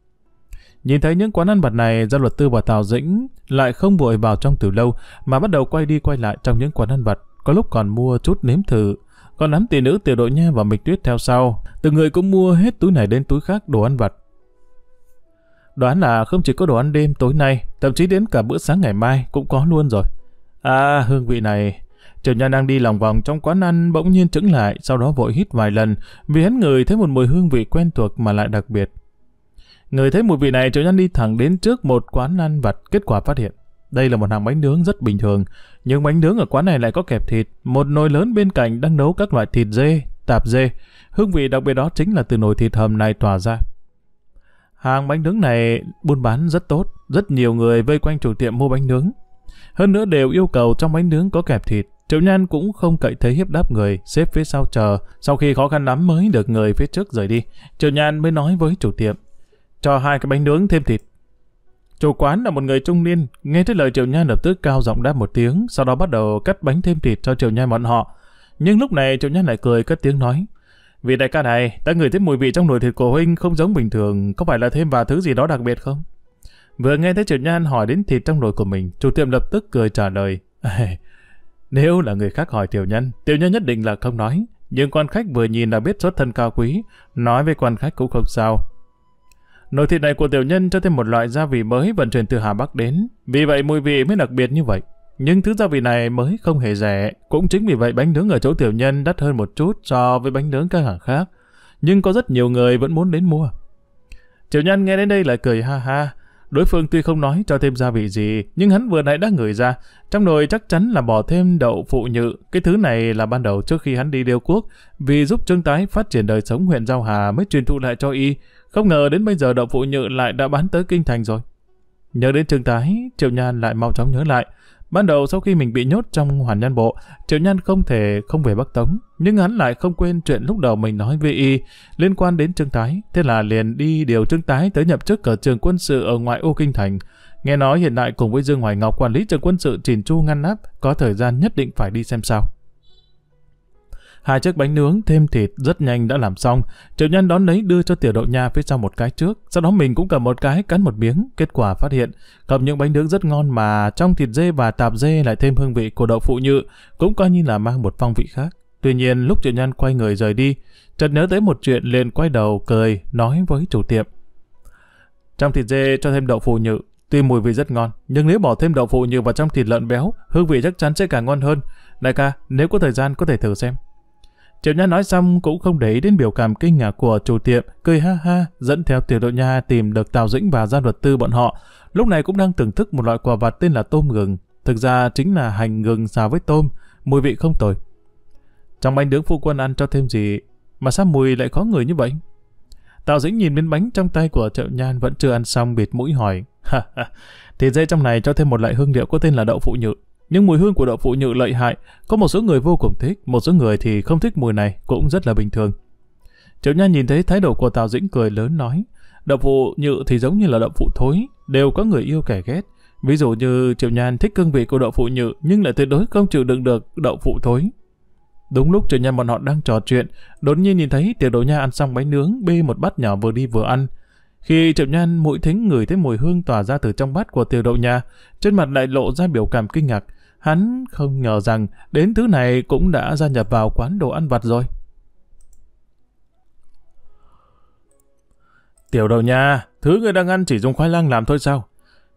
Nhìn thấy những quán ăn vặt này, gia luật tư và Tào Dĩnh lại không vội vào trong từ lâu mà bắt đầu quay đi quay lại trong những quán ăn vặt, có lúc còn mua chút nếm thử. Còn nắm tỷ nữ tiểu đội nha và mịch tuyết theo sau, từng người cũng mua hết túi này đến túi khác đồ ăn vặt. Đoán là không chỉ có đồ ăn đêm tối nay, thậm chí đến cả bữa sáng ngày mai cũng có luôn rồi. À, hương vị này... Trường Nhan đang đi lòng vòng trong quán ăn bỗng nhiên trứng lại, sau đó vội hít vài lần, vì hắn người thấy một mùi hương vị quen thuộc mà lại đặc biệt. Người thấy mùi vị này Triệu Nhân đi thẳng đến trước một quán ăn vặt, kết quả phát hiện. Đây là một hàng bánh nướng rất bình thường, nhưng bánh nướng ở quán này lại có kẹp thịt, một nồi lớn bên cạnh đang nấu các loại thịt dê, tạp dê. Hương vị đặc biệt đó chính là từ nồi thịt hầm này tỏa ra. Hàng bánh nướng này buôn bán rất tốt, rất nhiều người vây quanh chủ tiệm mua bánh nướng. Hơn nữa đều yêu cầu trong bánh nướng có kẹp thịt. Triệu Nhan cũng không cậy thế hiếp đáp người, xếp phía sau chờ, sau khi khó khăn lắm mới được người phía trước rời đi. Triệu Nhan mới nói với chủ tiệm cho hai cái bánh nướng thêm thịt. Chủ quán là một người trung niên, nghe thấy lời Triệu Nha lập tức cao giọng đáp một tiếng, sau đó bắt đầu cắt bánh thêm thịt cho Triệu Nha bọn họ. Nhưng lúc này Triệu Nha lại cười cất tiếng nói, vì đại ca này, ta ngửi thấy mùi vị trong nồi thịt của huynh không giống bình thường, có phải là thêm vào thứ gì đó đặc biệt không? Vừa nghe thấy Triệu Nhan hỏi đến thịt trong nồi của mình, chủ tiệm lập tức cười trả lời. Nếu là người khác hỏi Tiểu Nhân, Tiểu Nhân nhất định là không nói. Nhưng quan khách vừa nhìn là biết xuất thân cao quý, nói với quan khách cũng không sao. Nồi thịt này của tiểu nhân cho thêm một loại gia vị mới vận chuyển từ Hà Bắc đến, vì vậy mùi vị mới đặc biệt như vậy. Nhưng thứ gia vị này mới không hề rẻ, cũng chính vì vậy bánh nướng ở chỗ tiểu nhân đắt hơn một chút so với bánh nướng các hàng khác. Nhưng có rất nhiều người vẫn muốn đến mua. Tiểu nhân nghe đến đây lại cười ha ha. Đối phương tuy không nói cho thêm gia vị gì, nhưng hắn vừa nãy đã ngửi ra, trong nồi chắc chắn là bỏ thêm đậu phụ nhự. Cái thứ này là ban đầu trước khi hắn đi điêu quốc, vì giúp Trương Tái phát triển đời sống huyện Giao Hà mới truyền thụ lại cho y, không ngờ đến bây giờ đậu phụ nhự lại đã bán tới kinh thành rồi. Nhớ đến Trương tái Triệu Nhan lại mau chóng nhớ lại. Ban đầu sau khi mình bị nhốt trong hoàn nhân bộ, Triệu Nhan không thể không về Bắc Tống, nhưng hắn lại không quên chuyện lúc đầu mình nói với y liên quan đến Trương tái thế là liền đi điều Trương tái tới nhập chức ở trường quân sự ở ngoại ô kinh thành. Nghe nói hiện tại cùng với Dương Hoài Ngọc quản lý trường quân sự Trìn Chu ngăn nắp, có thời gian nhất định phải đi xem sao. Hai chiếc bánh nướng thêm thịt rất nhanh đã làm xong. Triệu nhân đón lấy đưa cho tiểu đậu nha phía sau một cái trước. Sau đó mình cũng cầm một cái cắn một miếng. Kết quả phát hiện, cầm những bánh nướng rất ngon mà trong thịt dê và tạp dê lại thêm hương vị của đậu phụ nhự. Cũng coi như là mang một phong vị khác. Tuy nhiên lúc triệu nhân quay người rời đi, chợt nhớ tới một chuyện liền quay đầu cười nói với chủ tiệm. Trong thịt dê cho thêm đậu phụ nhự, Tuy mùi vị rất ngon, nhưng nếu bỏ thêm đậu phụ nhự vào trong thịt lợn béo, hương vị chắc chắn sẽ càng ngon hơn. Đại ca, nếu có thời gian có thể thử xem. Triệu Nha nói xong cũng không để ý đến biểu cảm kinh ngạc của chủ tiệm, cười ha ha, dẫn theo tiểu đội Nha tìm được Tào Dĩnh và gia luật tư bọn họ. Lúc này cũng đang thưởng thức một loại quà vặt tên là tôm gừng. Thực ra chính là hành gừng xào với tôm, mùi vị không tồi. Trong bánh nướng phu quân ăn cho thêm gì, mà sao mùi lại khó người như vậy? Tào Dĩnh nhìn miếng bánh trong tay của Triệu Nhan vẫn chưa ăn xong bịt mũi hỏi. ha ha, Thì dây trong này cho thêm một loại hương liệu có tên là đậu phụ nhự. Nhưng mùi hương của đậu phụ nhự lợi hại, có một số người vô cùng thích, một số người thì không thích mùi này, cũng rất là bình thường. Triệu nhan nhìn thấy thái độ của Tào Dĩnh cười lớn nói, đậu phụ nhự thì giống như là đậu phụ thối, đều có người yêu kẻ ghét. Ví dụ như Triệu Nhan thích cương vị của đậu phụ nhự nhưng lại tuyệt đối không chịu đựng được đậu phụ thối. Đúng lúc Triệu Nhan bọn họ đang trò chuyện, đột nhiên nhìn thấy tiểu đậu nha ăn xong bánh nướng bê một bát nhỏ vừa đi vừa ăn, khi Triệu Nhan mũi thính người thấy mùi hương tỏa ra từ trong bát của tiểu đậu nha trên mặt lại lộ ra biểu cảm kinh ngạc. Hắn không ngờ rằng đến thứ này cũng đã gia nhập vào quán đồ ăn vặt rồi. Tiểu đậu nha, thứ người đang ăn chỉ dùng khoai lang làm thôi sao?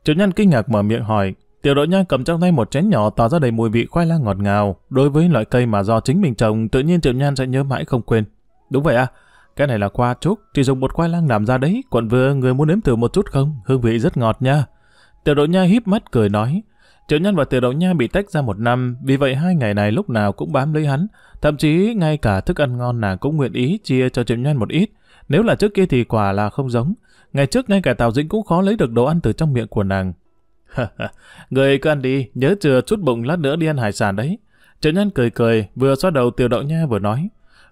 Triệu Nhan kinh ngạc mở miệng hỏi. Tiểu đậu nha cầm trong tay một chén nhỏ tỏa ra đầy mùi vị khoai lang ngọt ngào. Đối với loại cây mà do chính mình trồng, tự nhiên Triệu Nhan sẽ nhớ mãi không quên. Đúng vậy à, cái này là qua trúc, chỉ dùng một khoai lang làm ra đấy, còn vừa người muốn nếm thử một chút không? Hương vị rất ngọt nha. Tiểu đậu nha híp mắt cười nói. Triệu Nhân và Tiểu Đậu Nha bị tách ra một năm, vì vậy hai ngày này lúc nào cũng bám lấy hắn. Thậm chí ngay cả thức ăn ngon nàng cũng nguyện ý chia cho Triệu Nhân một ít. Nếu là trước kia thì quả là không giống. Ngày trước ngay cả Tào Dĩnh cũng khó lấy được đồ ăn từ trong miệng của nàng. người cứ ăn đi, nhớ chừa chút bụng lát nữa đi ăn hải sản đấy. Triệu Nhân cười cười, vừa xoa đầu Tiểu Đậu Nha vừa nói.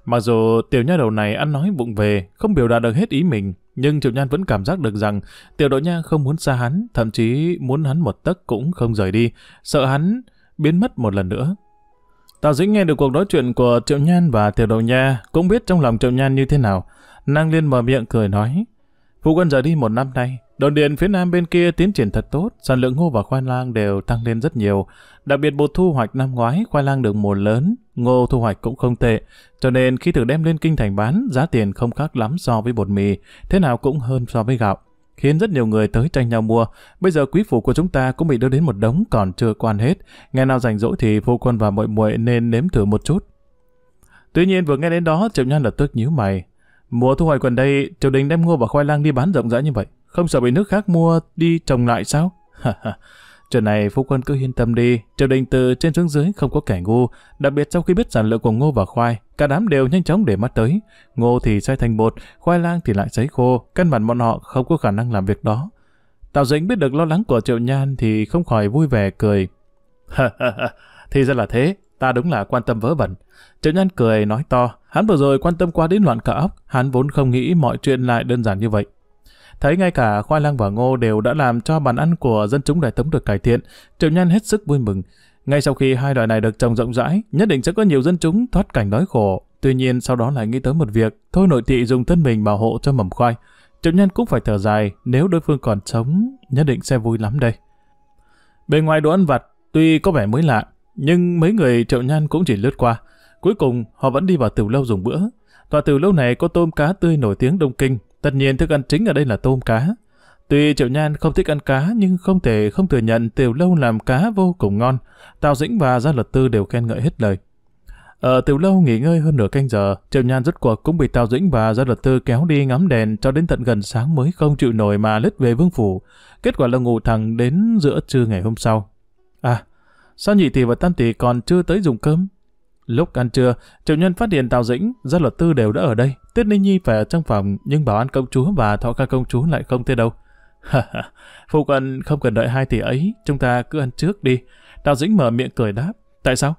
Mặc dù tiểu nha đầu này ăn nói vụng về, không biểu đạt được hết ý mình, nhưng Triệu Nhan vẫn cảm giác được rằng tiểu đội nha không muốn xa hắn, thậm chí muốn hắn một tấc cũng không rời đi, sợ hắn biến mất một lần nữa. Tào Dĩnh nghe được cuộc nói chuyện của Triệu Nhan và tiểu đội nha, cũng biết trong lòng Triệu Nhan như thế nào. Nàng liên mở miệng cười nói, Phu quân rời đi một năm nay, Đồn điện phía nam bên kia tiến triển thật tốt, sản lượng ngô và khoai lang đều tăng lên rất nhiều. Đặc biệt bộ thu hoạch năm ngoái, khoai lang được mùa lớn, ngô thu hoạch cũng không tệ. Cho nên khi thử đem lên kinh thành bán, giá tiền không khác lắm so với bột mì, thế nào cũng hơn so với gạo. Khiến rất nhiều người tới tranh nhau mua. Bây giờ quý phủ của chúng ta cũng bị đưa đến một đống còn chưa quan hết. Ngày nào rảnh rỗi thì phu quân và mọi muội nên nếm thử một chút. Tuy nhiên vừa nghe đến đó, Triệu nhân lập tức nhíu mày. Mùa thu hoạch gần đây, Triều Đình đem ngô và khoai lang đi bán rộng rãi như vậy không sợ bị nước khác mua đi trồng lại sao? Chuyện này Phú Quân cứ yên tâm đi, triều đình từ trên xuống dưới không có kẻ ngu, đặc biệt sau khi biết sản lượng của ngô và khoai, cả đám đều nhanh chóng để mắt tới. Ngô thì xoay thành bột, khoai lang thì lại sấy khô, căn bản bọn họ không có khả năng làm việc đó. Tào Dĩnh biết được lo lắng của Triệu Nhan thì không khỏi vui vẻ cười. thì ra là thế, ta đúng là quan tâm vớ vẩn. Triệu Nhan cười nói to, hắn vừa rồi quan tâm quá đến loạn cả óc, hắn vốn không nghĩ mọi chuyện lại đơn giản như vậy. Thấy ngay cả khoai lang và ngô đều đã làm cho bàn ăn của dân chúng đại tống được cải thiện, Triệu Nhân hết sức vui mừng. Ngay sau khi hai loại này được trồng rộng rãi, nhất định sẽ có nhiều dân chúng thoát cảnh đói khổ. Tuy nhiên sau đó lại nghĩ tới một việc, thôi nội thị dùng thân mình bảo hộ cho mầm khoai. Triệu Nhân cũng phải thở dài, nếu đối phương còn sống, nhất định sẽ vui lắm đây. Bề ngoài đồ ăn vặt, tuy có vẻ mới lạ, nhưng mấy người Triệu nhan cũng chỉ lướt qua. Cuối cùng, họ vẫn đi vào tiểu lâu dùng bữa. Tòa tiểu lâu này có tôm cá tươi nổi tiếng Đông Kinh, Tất nhiên thức ăn chính ở đây là tôm cá. Tuy Triệu Nhan không thích ăn cá nhưng không thể không thừa nhận Tiểu Lâu làm cá vô cùng ngon. Tào Dĩnh và Gia Luật Tư đều khen ngợi hết lời. Ở Tiểu Lâu nghỉ ngơi hơn nửa canh giờ, Triệu Nhan rút cuộc cũng bị Tào Dĩnh và Gia Luật Tư kéo đi ngắm đèn cho đến tận gần sáng mới không chịu nổi mà lết về Vương Phủ. Kết quả là ngủ thẳng đến giữa trưa ngày hôm sau. À, sao nhị tỷ và tam tỷ còn chưa tới dùng cơm? Lúc ăn trưa, Triệu Nhân phát hiện Tào Dĩnh, Gia Luật Tư đều đã ở đây. Tuyết Ninh Nhi phải ở trong phòng, nhưng bảo an công chúa và thọ ca công chúa lại không tới đâu. Phụ quân không cần đợi hai tỷ ấy, chúng ta cứ ăn trước đi. Tào Dĩnh mở miệng cười đáp. Tại sao?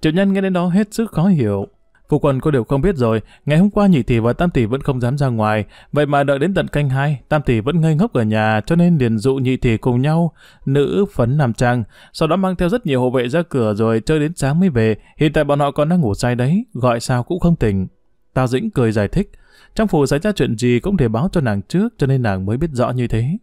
Triệu Nhân nghe đến đó hết sức khó hiểu. Phu quân có điều không biết rồi, ngày hôm qua nhị tỷ và tam tỷ vẫn không dám ra ngoài, vậy mà đợi đến tận canh hai, tam tỷ vẫn ngây ngốc ở nhà cho nên liền dụ nhị tỷ cùng nhau, nữ phấn nam trang, sau đó mang theo rất nhiều hộ vệ ra cửa rồi chơi đến sáng mới về, hiện tại bọn họ còn đang ngủ say đấy, gọi sao cũng không tỉnh. ta dĩnh cười giải thích, trong phủ xảy ra chuyện gì cũng thể báo cho nàng trước cho nên nàng mới biết rõ như thế.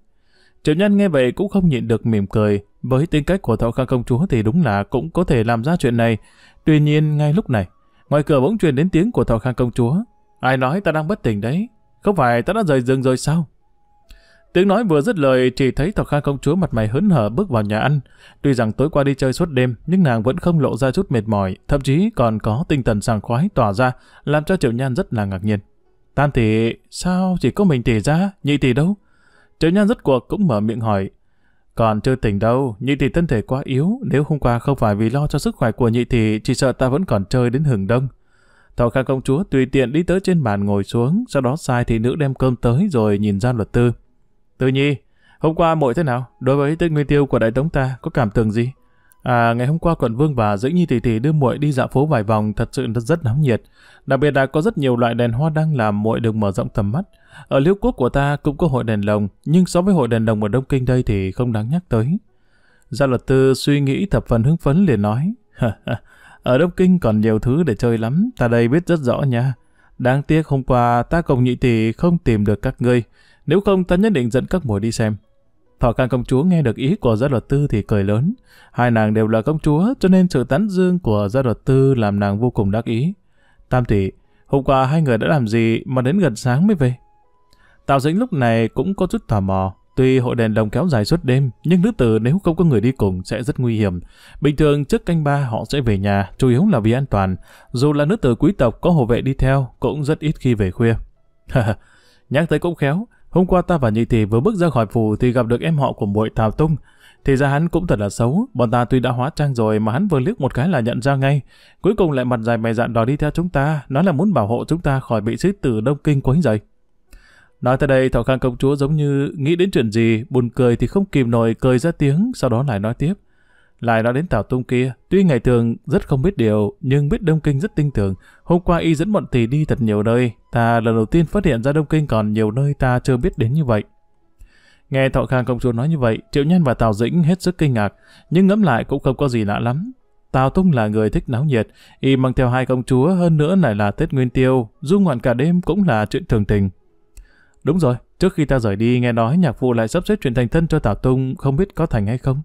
Triệu nhân nghe vậy cũng không nhịn được mỉm cười, với tính cách của thọ khang công chúa thì đúng là cũng có thể làm ra chuyện này, tuy nhiên ngay lúc này ngoài cửa bỗng truyền đến tiếng của thọ khang công chúa. Ai nói ta đang bất tỉnh đấy? Không phải ta đã rời giường rồi sao? Tiếng nói vừa dứt lời chỉ thấy thọ Khang công chúa mặt mày hớn hở bước vào nhà ăn. Tuy rằng tối qua đi chơi suốt đêm, nhưng nàng vẫn không lộ ra chút mệt mỏi, thậm chí còn có tinh thần sàng khoái tỏa ra, làm cho Triệu Nhan rất là ngạc nhiên. Tam tỷ, sao chỉ có mình tỷ ra, nhị tỷ đâu? Triệu Nhan rất cuộc cũng mở miệng hỏi. Còn chưa tỉnh đâu, nhị tỷ thân thể quá yếu, nếu hôm qua không phải vì lo cho sức khỏe của nhị tỷ, chỉ sợ ta vẫn còn chơi đến hừng đông. Thọ Khang công chúa tùy tiện đi tới trên bàn ngồi xuống, sau đó sai thị nữ đem cơm tới rồi nhìn ra luật tư. Tư nhi, hôm qua muội thế nào? Đối với Tết Nguyên Tiêu của Đại Tống ta có cảm tưởng gì? À, ngày hôm qua Quận Vương và Dĩnh Nhi Tỷ Tỷ đưa muội đi dạo phố vài vòng thật sự rất rất náo nhiệt. Đặc biệt là có rất nhiều loại đèn hoa đang làm muội được mở rộng tầm mắt. Ở Liêu Quốc của ta cũng có hội đèn lồng, nhưng so với hội đèn lồng ở Đông Kinh đây thì không đáng nhắc tới. Gia luật tư suy nghĩ thập phần hứng phấn liền nói, ở Đông Kinh còn nhiều thứ để chơi lắm, ta đây biết rất rõ nha. Đáng tiếc hôm qua ta cùng nhị tỷ không tìm được các ngươi, nếu không ta nhất định dẫn các muội đi xem. Thỏ càng công chúa nghe được ý của gia luật tư thì cười lớn. Hai nàng đều là công chúa, cho nên sự tán dương của gia luật tư làm nàng vô cùng đắc ý. Tam tỷ, hôm qua hai người đã làm gì mà đến gần sáng mới về? Tào Dĩnh lúc này cũng có chút tò mò. Tuy hội đèn đồng kéo dài suốt đêm, nhưng nữ tử nếu không có người đi cùng sẽ rất nguy hiểm. Bình thường trước canh ba họ sẽ về nhà, chủ yếu là vì an toàn. Dù là nữ tử quý tộc có hộ vệ đi theo, cũng rất ít khi về khuya. Nhắc tới cũng khéo, Hôm qua ta và Nhị Thị vừa bước ra khỏi phủ thì gặp được em họ của muội Thảo Tung. Thì ra hắn cũng thật là xấu, bọn ta tuy đã hóa trang rồi mà hắn vừa liếc một cái là nhận ra ngay. Cuối cùng lại mặt dài mày dạn đòi đi theo chúng ta, nói là muốn bảo hộ chúng ta khỏi bị sứ tử Đông Kinh quấy rầy. Nói tới đây, Thảo Khang công chúa giống như nghĩ đến chuyện gì, buồn cười thì không kìm nổi cười ra tiếng, sau đó lại nói tiếp. Lại đã đến Tào Tung kia, tuy ngày thường rất không biết điều, nhưng biết Đông Kinh rất tinh tường. Hôm qua y dẫn bọn tỷ đi thật nhiều nơi, ta lần đầu tiên phát hiện ra Đông Kinh còn nhiều nơi ta chưa biết đến như vậy. Nghe Thọ Khang công chúa nói như vậy, Triệu Nhân và Tào Dĩnh hết sức kinh ngạc, nhưng ngẫm lại cũng không có gì lạ lắm. Tào Tung là người thích náo nhiệt, y mang theo hai công chúa hơn nữa lại là Tết Nguyên Tiêu, du ngoạn cả đêm cũng là chuyện thường tình. Đúng rồi, trước khi ta rời đi nghe nói nhạc phụ lại sắp xếp chuyện thành thân cho Tào Tung, không biết có thành hay không.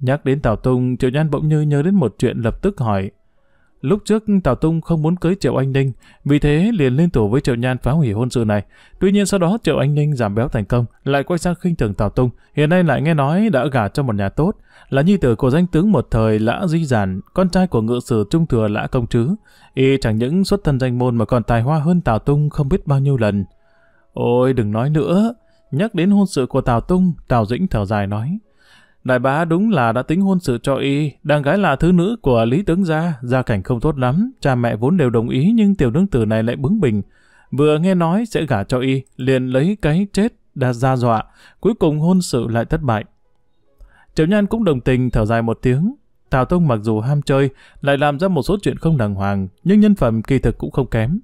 Nhắc đến Tào Tung, Triệu Nhan bỗng như nhớ đến một chuyện lập tức hỏi. Lúc trước Tào Tung không muốn cưới Triệu Anh Ninh, vì thế liền lên tủ với Triệu Nhan phá hủy hôn sự này. Tuy nhiên sau đó Triệu Anh Ninh giảm béo thành công, lại quay sang khinh thường Tào Tung, hiện nay lại nghe nói đã gả cho một nhà tốt, là nhi tử của danh tướng một thời Lã Di Giản, con trai của ngự sử trung thừa Lã Công Trứ. Y chẳng những xuất thân danh môn mà còn tài hoa hơn Tào Tung không biết bao nhiêu lần. Ôi đừng nói nữa, nhắc đến hôn sự của Tào Tung, Tào Dĩnh thở dài nói. Đại bá đúng là đã tính hôn sự cho y, đàn gái là thứ nữ của Lý Tướng Gia, gia cảnh không tốt lắm, cha mẹ vốn đều đồng ý nhưng tiểu nương tử này lại bướng bỉnh. Vừa nghe nói sẽ gả cho y, liền lấy cái chết đã ra dọa, cuối cùng hôn sự lại thất bại. Triệu Nhan cũng đồng tình thở dài một tiếng. Tào Tông mặc dù ham chơi, lại làm ra một số chuyện không đàng hoàng, nhưng nhân phẩm kỳ thực cũng không kém.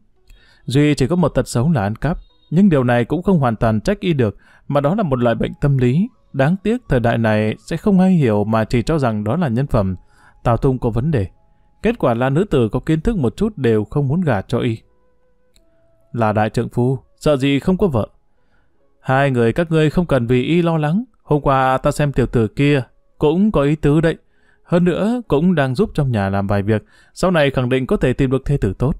Duy chỉ có một tật xấu là ăn cắp, nhưng điều này cũng không hoàn toàn trách y được, mà đó là một loại bệnh tâm lý, Đáng tiếc thời đại này sẽ không hay hiểu mà chỉ cho rằng đó là nhân phẩm. Tào Tung có vấn đề. Kết quả là nữ tử có kiến thức một chút đều không muốn gả cho y. Là đại trượng phu, sợ gì không có vợ. Hai người các ngươi không cần vì y lo lắng. Hôm qua ta xem tiểu tử kia, cũng có ý tứ đấy. Hơn nữa, cũng đang giúp trong nhà làm vài việc, sau này khẳng định có thể tìm được thê tử tốt.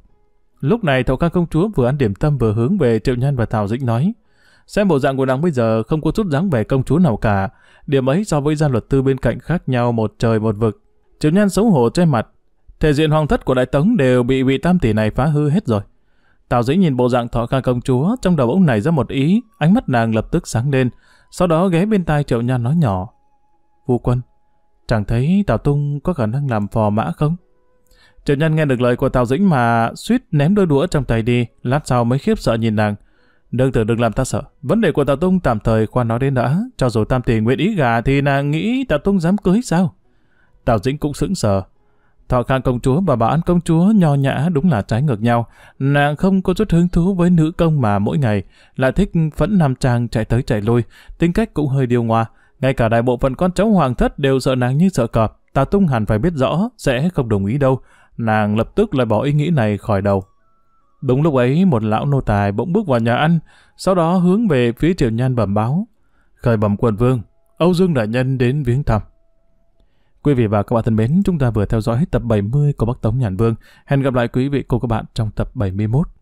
Lúc này thọ ca công chúa vừa ăn điểm tâm vừa hướng về Triệu Nhân và Thảo Dĩnh nói. Xem bộ dạng của nàng bây giờ không có chút dáng vẻ công chúa nào cả. Điểm ấy so với gia luật tư bên cạnh khác nhau một trời một vực. Triệu nhan xấu hổ trên mặt. Thể diện hoàng thất của đại tống đều bị vị tam tỷ này phá hư hết rồi. Tào dĩ nhìn bộ dạng thọ ca công chúa, trong đầu ông này ra một ý, ánh mắt nàng lập tức sáng lên. Sau đó ghé bên tai triệu nhan nói nhỏ. Vua quân, chẳng thấy Tào Tung có khả năng làm phò mã không? Triệu Nhân nghe được lời của Tào Dĩnh mà suýt ném đôi đũa trong tay đi, lát sau mới khiếp sợ nhìn nàng. Nương tử đừng làm ta sợ. Vấn đề của Tạ Tung tạm thời khoan nói đến đã. Cho dù Tam Tỷ nguyện ý gà thì nàng nghĩ Tạ Tung dám cưới sao? Tào Dĩnh cũng sững sờ. Thọ Khang công chúa và bà An công chúa nho nhã đúng là trái ngược nhau. Nàng không có chút hứng thú với nữ công mà mỗi ngày. Lại thích phẫn nam trang chạy tới chạy lui. Tính cách cũng hơi điêu hòa. Ngay cả đại bộ phận con cháu hoàng thất đều sợ nàng như sợ cọp. Tào Tung hẳn phải biết rõ sẽ không đồng ý đâu. Nàng lập tức lại bỏ ý nghĩ này khỏi đầu. Đúng lúc ấy, một lão nô tài bỗng bước vào nhà ăn, sau đó hướng về phía Triều Nhan bẩm báo. Khởi bẩm quận vương, Âu Dương Đại Nhân đến viếng thăm. Quý vị và các bạn thân mến, chúng ta vừa theo dõi tập 70 của Bắc Tống Nhàn Vương. Hẹn gặp lại quý vị cô các bạn trong tập 71.